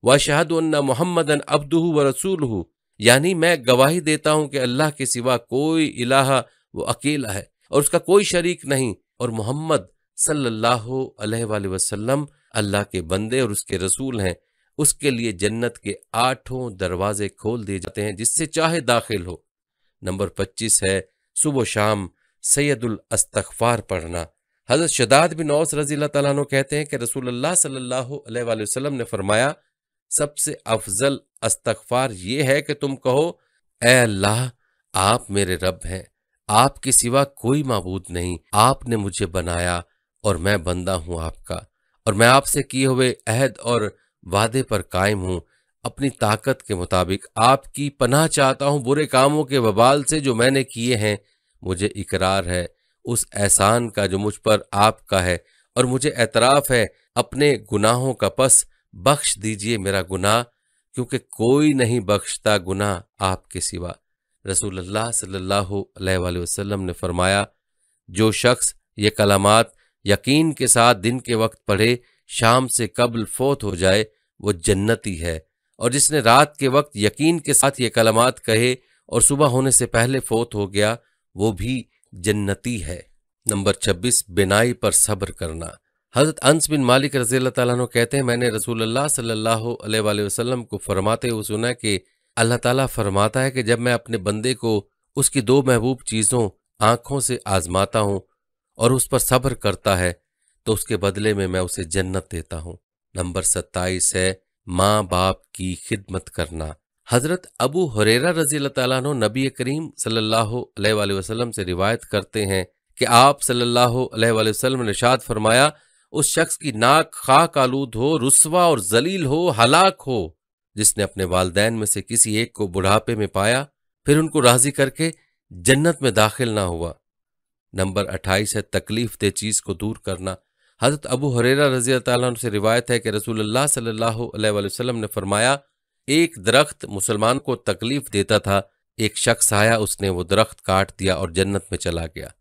व शहद मोहम्मद अब्दू व रसूल हूँ यानी मैं गवाही देता हूँ कि अल्लाह के सिवा कोई इलाह वो अकेला है और उसका कोई शरीक नहीं और मोहम्मद सल्लल्लाहु अलैहि वसल्लम अल्लाह के बंदे और उसके रसूल हैं उसके लिए जन्नत के आठों दरवाजे खोल दिए जाते हैं जिससे चाहे दाखिल हो नंबर पच्चीस है सुबह शाम सैदुल अस्तफार पढ़ना हज़रत शदाद बिन औस रजी तु कहते हैं कि रसूल सल्लाम ने फरमाया सबसे अफजल अस्तफार ये है कि तुम कहो ए अल्लाह आप मेरे रब हैं आपके सिवा कोई मबूद नहीं आपने मुझे बनाया और मैं बंदा हूं आपका और मैं आपसे किए हुए अहद और वादे पर कायम हूं अपनी ताकत के मुताबिक आपकी पनाह चाहता हूं बुरे कामों के बबाल से जो मैंने किए हैं मुझे इकरार है उस एहसान का जो मुझ पर आपका है और मुझे एतराफ़ है अपने गुनाहों का पस बख्श दीजिए मेरा गुनाह क्योंकि कोई नहीं बख्शता गुनाह आपके सिवा रसूलुल्लाह सल्लल्लाहु अलैहि वसल्लम ने फरमाया जो शख्स ये कलामात यकीन के साथ दिन के वक्त पढ़े शाम से कबल फोत हो जाए वो जन्नती है और जिसने रात के वक्त यकीन के साथ ये कलमात कहे और सुबह होने से पहले फोत हो गया वो भी जन्नती है नंबर छब्बीस बिनाई पर सब्र करना हजरत अंस बिन मालिक रजील तु कहते हैं मैंने रसूलुल्लाह सल्लल्लाहु अलैहि वसल्लम को फरमाते हुए सुना कि अल्लाह ताला फरमाता है कि जब मैं अपने बंदे को उसकी दो महबूब चीज़ों आँखों से आजमाता हूँ और उस पर सब्र करता है तो उसके बदले में मैं उसे जन्नत देता हूँ नंबर सत्ताईस है माँ बाप की खिदमत करना हज़रत अबू हरेरा रजी तु नबी करीम सल्लल्लाहु अलैहि से रिवायत करते हैं कि आप सल्लल्लाहु ने शाद फरमाया उस शख्स की नाक खाक आलूद हो रुसवा और जलील हो हलाक हो जिसने अपने वाले में से किसी एक को बुढ़ापे में पाया फिर उनको राजी करके जन्नत में दाखिल ना हुआ नंबर अट्ठाईस है तकलीफ दे चीज़ को दूर करना हज़रत अबू हरेरा रजी तुम से रिवायत है कि रसूलुल्लाह सल्लल्लाहु अलैहि वसल्लम ने फरमाया एक दरख्त मुसलमान को तकलीफ देता था एक शख्स आया उसने वो दरख्त काट दिया और जन्नत में चला गया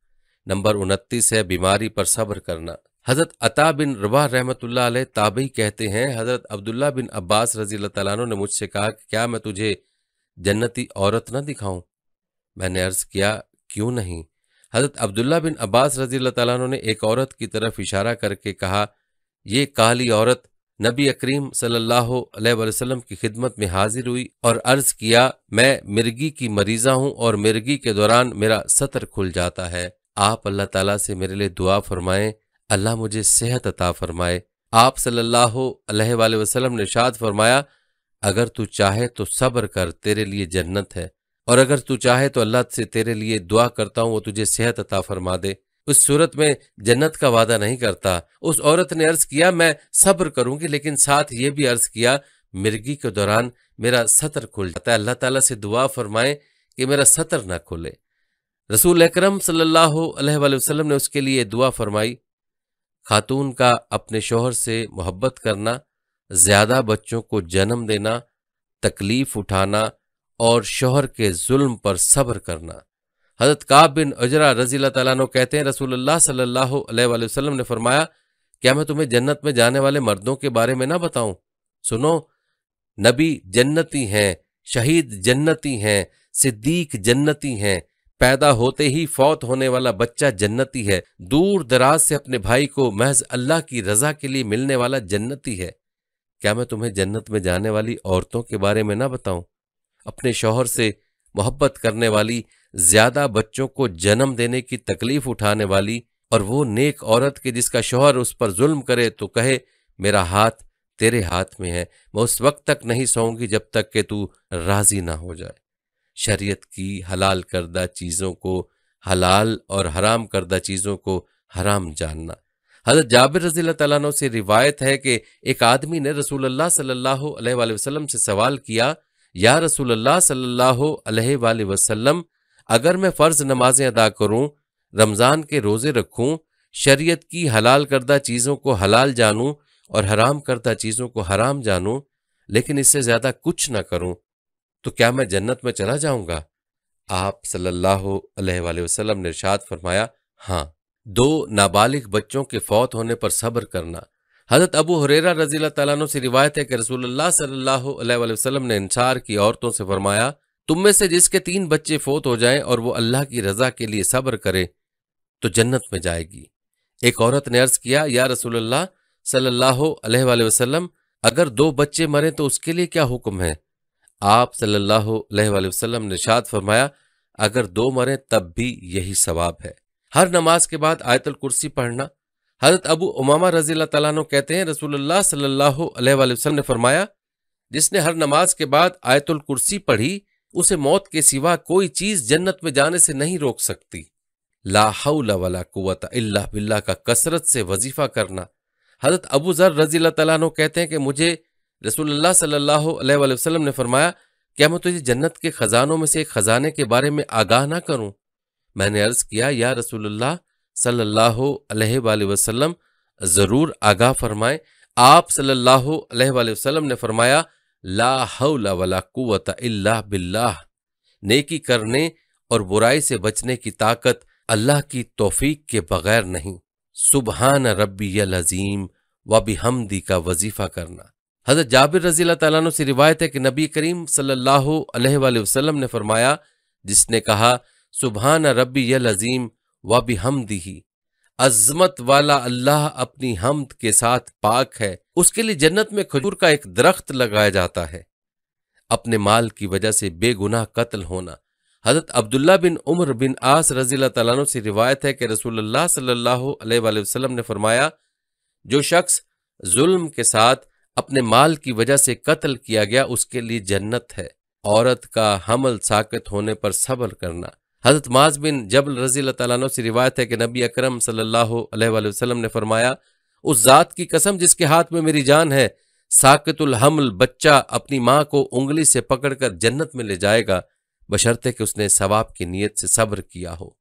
नंबर उनतीस है बीमारी पर सब्र करना हज़रत अता बिन रबा रहमत ताबी कहते हैं हज़रत अब्दुल्ला बिन अब्बास रजी तु ने मुझसे कहा कि क्या मैं तुझे जन्नती औरत न दिखाऊं मैंने अर्ज़ किया क्यों नहीं हज़रत अब्दुल्ला बिन अब्बास रजी तु ने एक औरत की तरफ इशारा करके कहा ये काली औरत नबी अक्रीम सल्लल्लाहु अलैहि वसल्लम की खिदमत में हाजिर हुई और अर्ज किया मैं मिर्गी की मरीज़ा हूँ और मिर्गी के दौरान मेरा सतर खुल जाता है आप अल्लाह तला से मेरे लिए दुआ फरमाए अल्लाह मुझे सेहत अता फरमाए आप सल्लल्लाहु वसलम ने शाद फरमाया अगर तू चाहे तो सब्र कर तेरे लिए जन्नत है और अगर तू चाहे तो अल्लाह से तेरे लिए दुआ करता हूँ वो तुझे सेहत अता फरमा दे उस सूरत में जन्नत का वादा नहीं करता उस औरत ने अर्ज किया मैं सब्र करूंगी लेकिन साथ ये भी अर्ज किया मिर्गी के दौरान मेरा सतर खुल जाता है अल्लाह ताला से दुआ फरमाए कि मेरा सतर ना खुले रसूल अक्रम सल्लाम ने उसके लिए दुआ फरमाई खातून का अपने शोहर से मोहब्बत करना ज़्यादा बच्चों को जन्म देना तकलीफ़ उठाना और शोहर के जुल्म पर सब्र करना हजरत काब बिन अजरा रजी तु कहते हैं रसूलुल्लाह सल्लल्लाहु अलैहि वसल्लम ने फरमाया क्या मैं तुम्हें जन्नत में जाने वाले मर्दों के बारे में ना बताऊं सुनो नबी जन्नती हैं शहीद जन्नती हैं सिद्दीक जन्नती हैं पैदा होते ही फौत होने वाला बच्चा जन्नती है दूर दराज से अपने भाई को महज अल्लाह की रजा के लिए मिलने वाला जन्नती है क्या मैं तुम्हें जन्नत में जाने वाली औरतों के बारे में ना बताऊं अपने शौहर से मोहब्बत करने वाली ज्यादा बच्चों को जन्म देने की तकलीफ उठाने वाली और वो नेक औरत के जिसका शौहर उस पर जुल्म करे तो कहे मेरा हाथ तेरे हाथ में है मैं उस वक्त तक नहीं सोऊंगी जब तक कि तू राजी ना हो जाए शरीयत की हलाल करदा चीज़ों को हलाल और हराम करदा चीज़ों को हराम जानना हजरत जाबिर रजील तैन से रिवायत है कि एक आदमी ने रसूल अल्लाह से सवाल किया या रसूल सल्ला वसल्लम अगर मैं फ़र्ज़ नमाजें अदा करूं, रमज़ान के रोज़े रखूं, शरीयत की हलाल करदा चीज़ों को हलाल जानूं और हराम करदा चीज़ों को हराम जानूं, लेकिन इससे ज़्यादा कुछ ना करूं, तो क्या मैं जन्नत में चला जाऊंगा? आप सल्ला वसलम ने इरशाद फरमाया, हाँ, दो नाबालिग बच्चों के फौत होने पर सब्र करना हजरत अबू हुरेरा रजी तु से रिवायत है कि रसूलुल्लाह सल्लल्लाहु अलैहि वसल्लम ने इंसार की औरतों से फरमाया तुम में से जिसके तीन बच्चे फोत हो जाएं और वो अल्लाह की रजा के लिए सब्र करे तो जन्नत में जाएगी एक औरत ने अर्ज किया या रसूलुल्लाह सल्लाम अगर दो बच्चे मरे तो उसके लिए क्या हुक्म है आप सल्लाम ने शाद फरमाया अगर दो मरे तब भी यही सवाब है हर नमाज के बाद आयतल कुर्सी पढ़ना हजरत अबू उमामा रजी तु कहते हैं रसूलुल्लाह सल्लल्लाहु अलैहि वसल्लम ने फरमाया जिसने हर नमाज के बाद आयतुल कुर्सी पढ़ी उसे मौत के सिवा कोई चीज जन्नत में जाने से नहीं रोक सकती लाहौला अल्लाह बिल्ला का कसरत से वजीफा करना हजरत अबू जर रजी तला कहते हैं कि मुझे रसूलुल्लाह सल्लल्लाहु अलैहि वसल्लम ने फरमाया क्या मैं तुझे जन्नत के खजानों में से एक खजाने के बारे में आगाह ना करूं मैंने अर्ज किया या रसूलुल्लाह सल्लल्लाहु अलैहि वसल्लम ज़रूर आगाह फरमाए आप सल्लल्लाहु अलैहि वसल्लम ने फरमाया ला हौला वला कुवत इल्ला बिल्लाह नेकी करने और बुराई से बचने की ताकत अल्लाह की तोफीक के बगैर नहीं सुबहान रब्बी अजीम व बिहमदी का वजीफा करना हज़रत जाबिर रजी तैन से रिवायत है कि नबी करीम सल्लल्लाहु अलैहि वसल्लम ने फरमाया जिसने कहा सुबहान रब्बी अजीम व हम ही अजमत वाला अल्लाह अपनी हमद के साथ पाक है उसके लिए जन्नत में खजूर का एक दरख्त लगाया जाता है अपने माल की वजह से बेगुनाह कत्ल होना हजरत अब्दुल्ला बिन उमर बिन आस रजील तु से रिवायत है कि रसूलुल्लाह सल्लल्लाहु अलैहि वसल्लम ने फरमाया जो शख्स जुल्म के साथ अपने माल की वजह से कत्ल किया गया उसके लिए जन्नत है औरत का हमल साकत होने पर सब्र करना हज़रत माज बिन जबल रजील तैन से रिवायत है कि नबी अक्रम सल्लाम ने फरमाया उस ज़ात की कसम जिसके हाथ में मेरी जान है साकतुल हमल बच्चा अपनी माँ को उंगली से पकड़कर जन्नत में ले जाएगा बशर्ते कि उसने सवाब की नीयत से सब्र किया हो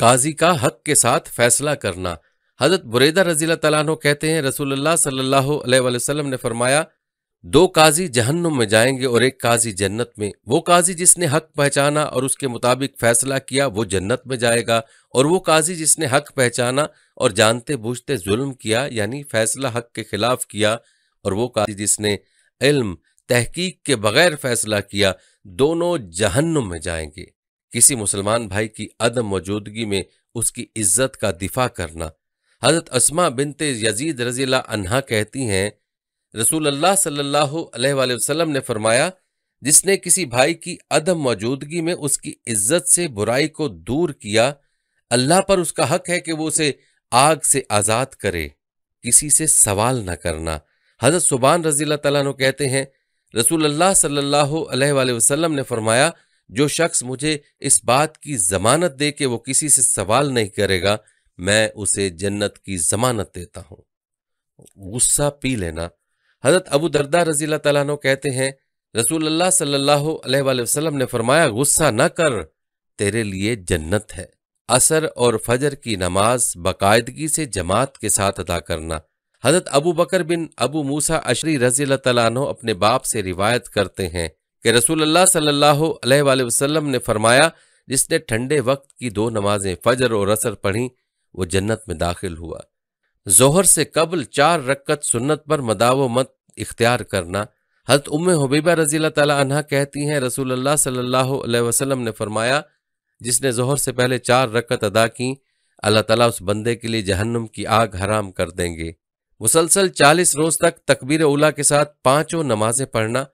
काजी का हक के साथ फैसला करना हजरत बुरेदा रजील तला कहते हैं रसूल सल्लल्लाहु ने फरमाया दो काजी जहन्नुम में जाएंगे और एक काजी जन्नत में वो काजी जिसने हक पहचाना और उसके मुताबिक फैसला किया वो जन्नत में जाएगा और वो काजी जिसने हक पहचाना और जानते बूझते जुल्म किया यानी फैसला हक के खिलाफ किया और वो काजी जिसने इल्म तहकीक के बगैर फैसला किया दोनों जहन्नुम में जाएंगे किसी मुसलमान भाई की अदम मौजूदगी में उसकी इज्जत का दिफा करना हजरत असमा बिनते यजीद रजीला अनहा कहती हैं रसूल अल्लाह सल्लल्लाहु अलैहि वसल्लम ने फरमाया जिसने किसी भाई की अदम मौजूदगी में उसकी इज्जत से बुराई को दूर किया अल्लाह पर उसका हक है कि वो उसे आग से आज़ाद करे किसी से सवाल न करना हज़रत सुबान रजी तु कहते हैं रसूल अल्लाह सल्लल्लाहु अलैहि वसल्लम ने फरमाया जो शख्स मुझे इस बात की जमानत दे कि वो किसी से सवाल नहीं करेगा मैं उसे जन्नत की जमानत देता हूँ गुस्सा पी लेना हजरत अबू दरदा रजील तु कहते हैं रसूल अल्लाह सल्लाम ने फरमाया गुस्सा न कर तेरे लिए जन्नत है असर और फजर की नमाज बाकायदगी से जमात के साथ अदा करना हजरत अबू बकर बिन अबू मूसा अशरी रजी तु अपने बाप से रिवायत करते हैं कि रसूल अल्लाह सल्लल्लाहु ने फरमाया जिसने ठंडे वक्त की दो नमाजें फजर और असर पढ़ी वो जन्नत में दाखिल हुआ जोहर से कबल चार रक्कत सुन्नत पर मदाव मत इख्तियार करना हजरत उम हबीबा रजील तह कहती हैं रसूल सल्लल्लाहु अलैहि वसल्लम ने फरमाया जिसने जोहर से पहले चार रकत अदा की अल्लाह ताला उस बंदे के लिए जहन्नम की आग हराम कर देंगे मुसलसल चालीस रोज तक तकबीर उला के साथ पांचों नमाजें पढ़ना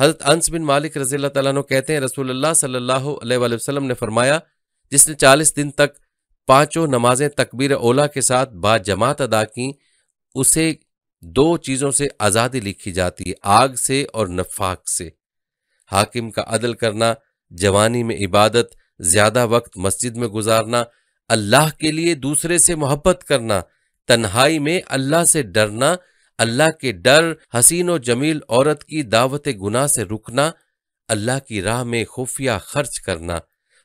हजरत अंस बिन मालिक रजील्ला तु कहते हैं रसूल सल्लल्लाहु ने फरमाया जिसने चालीस दिन तक पांचों नमाजें तकबीर ओला के साथ जमात अदा की उसे दो चीज़ों से आज़ादी लिखी जाती है आग से और नफाक से हाकिम का अदल करना जवानी में इबादत ज़्यादा वक्त मस्जिद में गुजारना अल्लाह के लिए दूसरे से मोहब्बत करना तन्हाई में अल्लाह से डरना अल्लाह के डर हसीन व जमील औरत की दावत गुनाह से रुकना अल्लाह की राह में खुफिया खर्च करना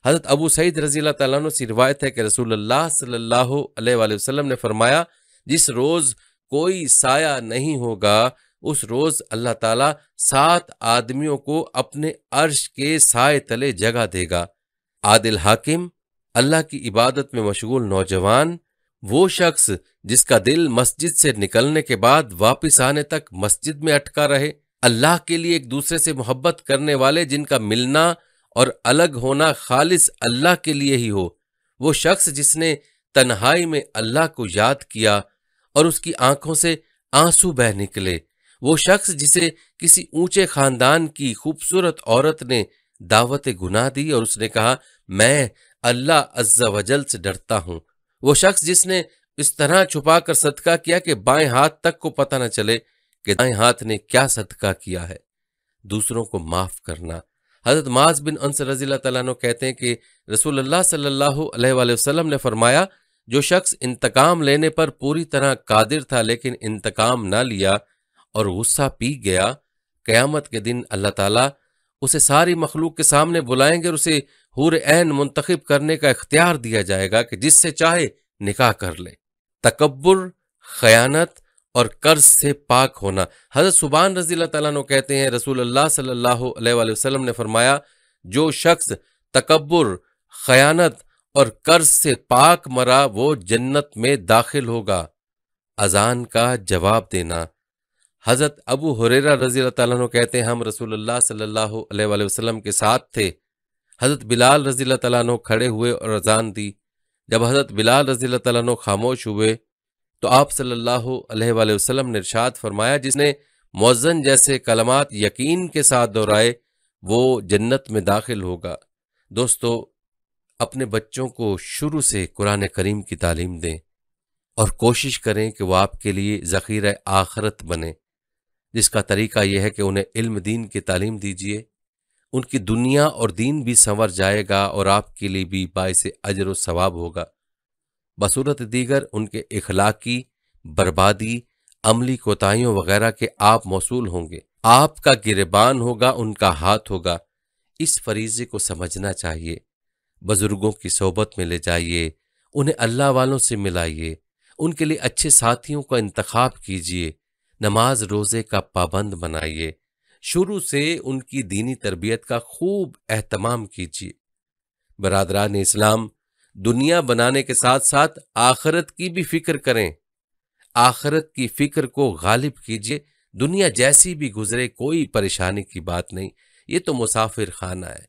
हज़रत अबू सईद रजी तु से रिवायत है कि रसूल सल्लाम ने फरमाया जिस रोज़ कोई साया नहीं होगा उस रोज़ अल्लाह ताला सात आदमियों को अपने अर्श के साय तले जगह देगा आदिल हाकिम अल्लाह की इबादत में मशगूल नौजवान वो शख्स जिसका दिल मस्जिद से निकलने के बाद वापस आने तक मस्जिद में अटका रहे अल्लाह के लिए एक दूसरे से मोहब्बत करने वाले जिनका मिलना और अलग होना खालिस अल्लाह के लिए ही हो वो शख्स जिसने तन्हाई में अल्लाह को याद किया और उसकी आंखों से आंसू बह निकले वो शख्स जिसे किसी ऊंचे खानदान की खूबसूरत औरत ने दावत गुना दी और उसने कहा मैं अल्लाह अज्जा वजल से डरता हूं वो शख्स जिसने इस तरह छुपा कर सदका किया कि बाएं हाथ तक को पता न चले कि दाएं हाथ ने क्या सदका किया है दूसरों को माफ करना हज़रत माज बिन अनसर रजी तु कहते हैं कि रसूल सल्लाम ने फरमाया जो शख्स इंतकाम लेने पर पूरी तरह कादिर था लेकिन इंतकाम ना लिया और गुस्सा पी गया क़यामत के दिन अल्लाह ताला उसे सारी मखलूक के सामने बुलाएंगे और उसे हूर एन मुंतखब करने का इख्तियार दिया जाएगा कि जिससे चाहे निकाह कर ले तकबर खयानत और कर्ज से पाक होना हजरत सुबान रजी तु कहते हैं रसूल अल्लाह सल्लल्लाहु अलैहि वसल्लम ने फरमाया जो शख्स तकबर खयानत और कर्ज से पाक मरा वो जन्नत में दाखिल होगा अजान का जवाब देना हजरत अबू हुरेरा रजी तु कहते हैं हम रसूल सल्लल्लाहु के साथ थे हजरत बिलाल रजील तु खड़े हुए और अजान दी जब हजरत बिलाल रजील तु खामोश हुए तो आप सल्लल्लाहु अलैहि वसल्लम ने इरशाद फरमाया जिसने मौजन जैसे कलमात यकीन के साथ दोहराए वो जन्नत में दाखिल होगा दोस्तों अपने बच्चों को शुरू से कुरान करीम की तालीम दें और कोशिश करें कि वह आपके लिए ज़ख़ीर आखरत बने जिसका तरीका यह है कि उन्हें इल्म दीन की तालीम दीजिए उनकी दुनिया और दीन भी संवर जाएगा और आपके लिए भी बायस अजर व सवाब होगा बसूरत दीगर उनके इखलाकी बर्बादी अमली कोताहियों वगैरह के आप मौसू होंगे आपका गिरबान होगा उनका हाथ होगा इस फरीजे को समझना चाहिए बुजुर्गों की सोबत में ले जाइए उन्हें अल्लाह वालों से मिलाइए उनके लिए अच्छे साथियों का इंतखब कीजिए नमाज रोज़े का पाबंद बनाइए शुरू से उनकी दीनी तरबियत का खूब अहतमाम कीजिए बरदरान इस्लाम दुनिया बनाने के साथ साथ आखरत की भी फिक्र करें आखरत की फिक्र को गालिब कीजिए दुनिया जैसी भी गुजरे कोई परेशानी की बात नहीं ये तो मुसाफिर खाना है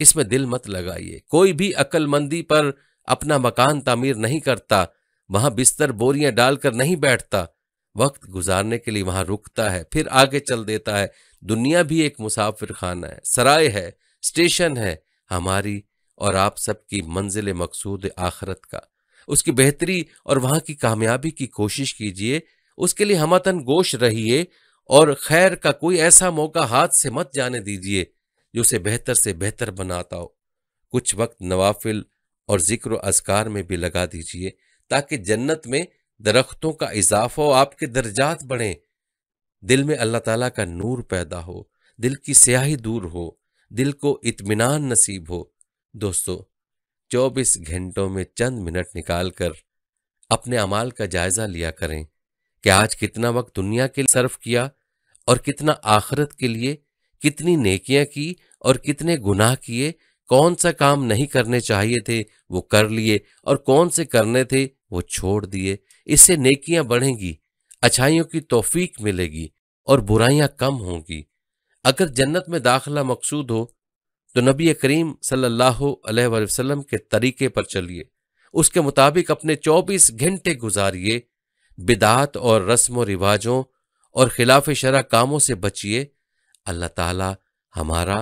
इसमें दिल मत लगाइए कोई भी अक्लमंदी पर अपना मकान तामीर नहीं करता वहां बिस्तर बोरियां डालकर नहीं बैठता वक्त गुजारने के लिए वहां रुकता है फिर आगे चल देता है दुनिया भी एक मुसाफिर खाना है सराय है स्टेशन है हमारी और आप सबकी मंजिल मकसूद आखरत का उसकी बेहतरी और वहां की कामयाबी की कोशिश कीजिए उसके लिए हमतन गोश रहिए और खैर का कोई ऐसा मौका हाथ से मत जाने दीजिए जो उसे बेहतर से बेहतर बनाता हो कुछ वक्त नवाफिल और जिक्र अजकार में भी लगा दीजिए ताकि जन्नत में दरख्तों का इजाफा हो आपके दर्जात बढ़े दिल में अल्लाह ताला का नूर पैदा हो दिल की स्याही दूर हो दिल को इत्मीनान नसीब हो दोस्तों 24 घंटों में चंद मिनट निकालकर अपने अमाल का जायजा लिया करें कि आज कितना वक्त दुनिया के लिए सर्व किया और कितना आखरत के लिए कितनी नेकियां की और कितने गुनाह किए कौन सा काम नहीं करने चाहिए थे वो कर लिए और कौन से करने थे वो छोड़ दिए इससे नेकियां बढ़ेंगी अच्छाइयों की तोफीक मिलेगी और बुराइयां कम होंगी अगर जन्नत में दाखला मकसूद हो तो नबी करीम सल्लाम वसल्लम के तरीके पर चलिए उसके मुताबिक अपने 24 घंटे गुजारिए बिदात और रस्म रिवाजों और खिलाफ शरा कामों से बचिए अल्लाह ताला हमारा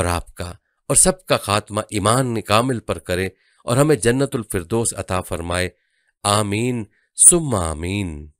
और आपका और सबका खात्मा ईमान कामिल पर करे और हमें जन्नतुल फिरदोस अता फरमाए आमीन सुम्मा आमीन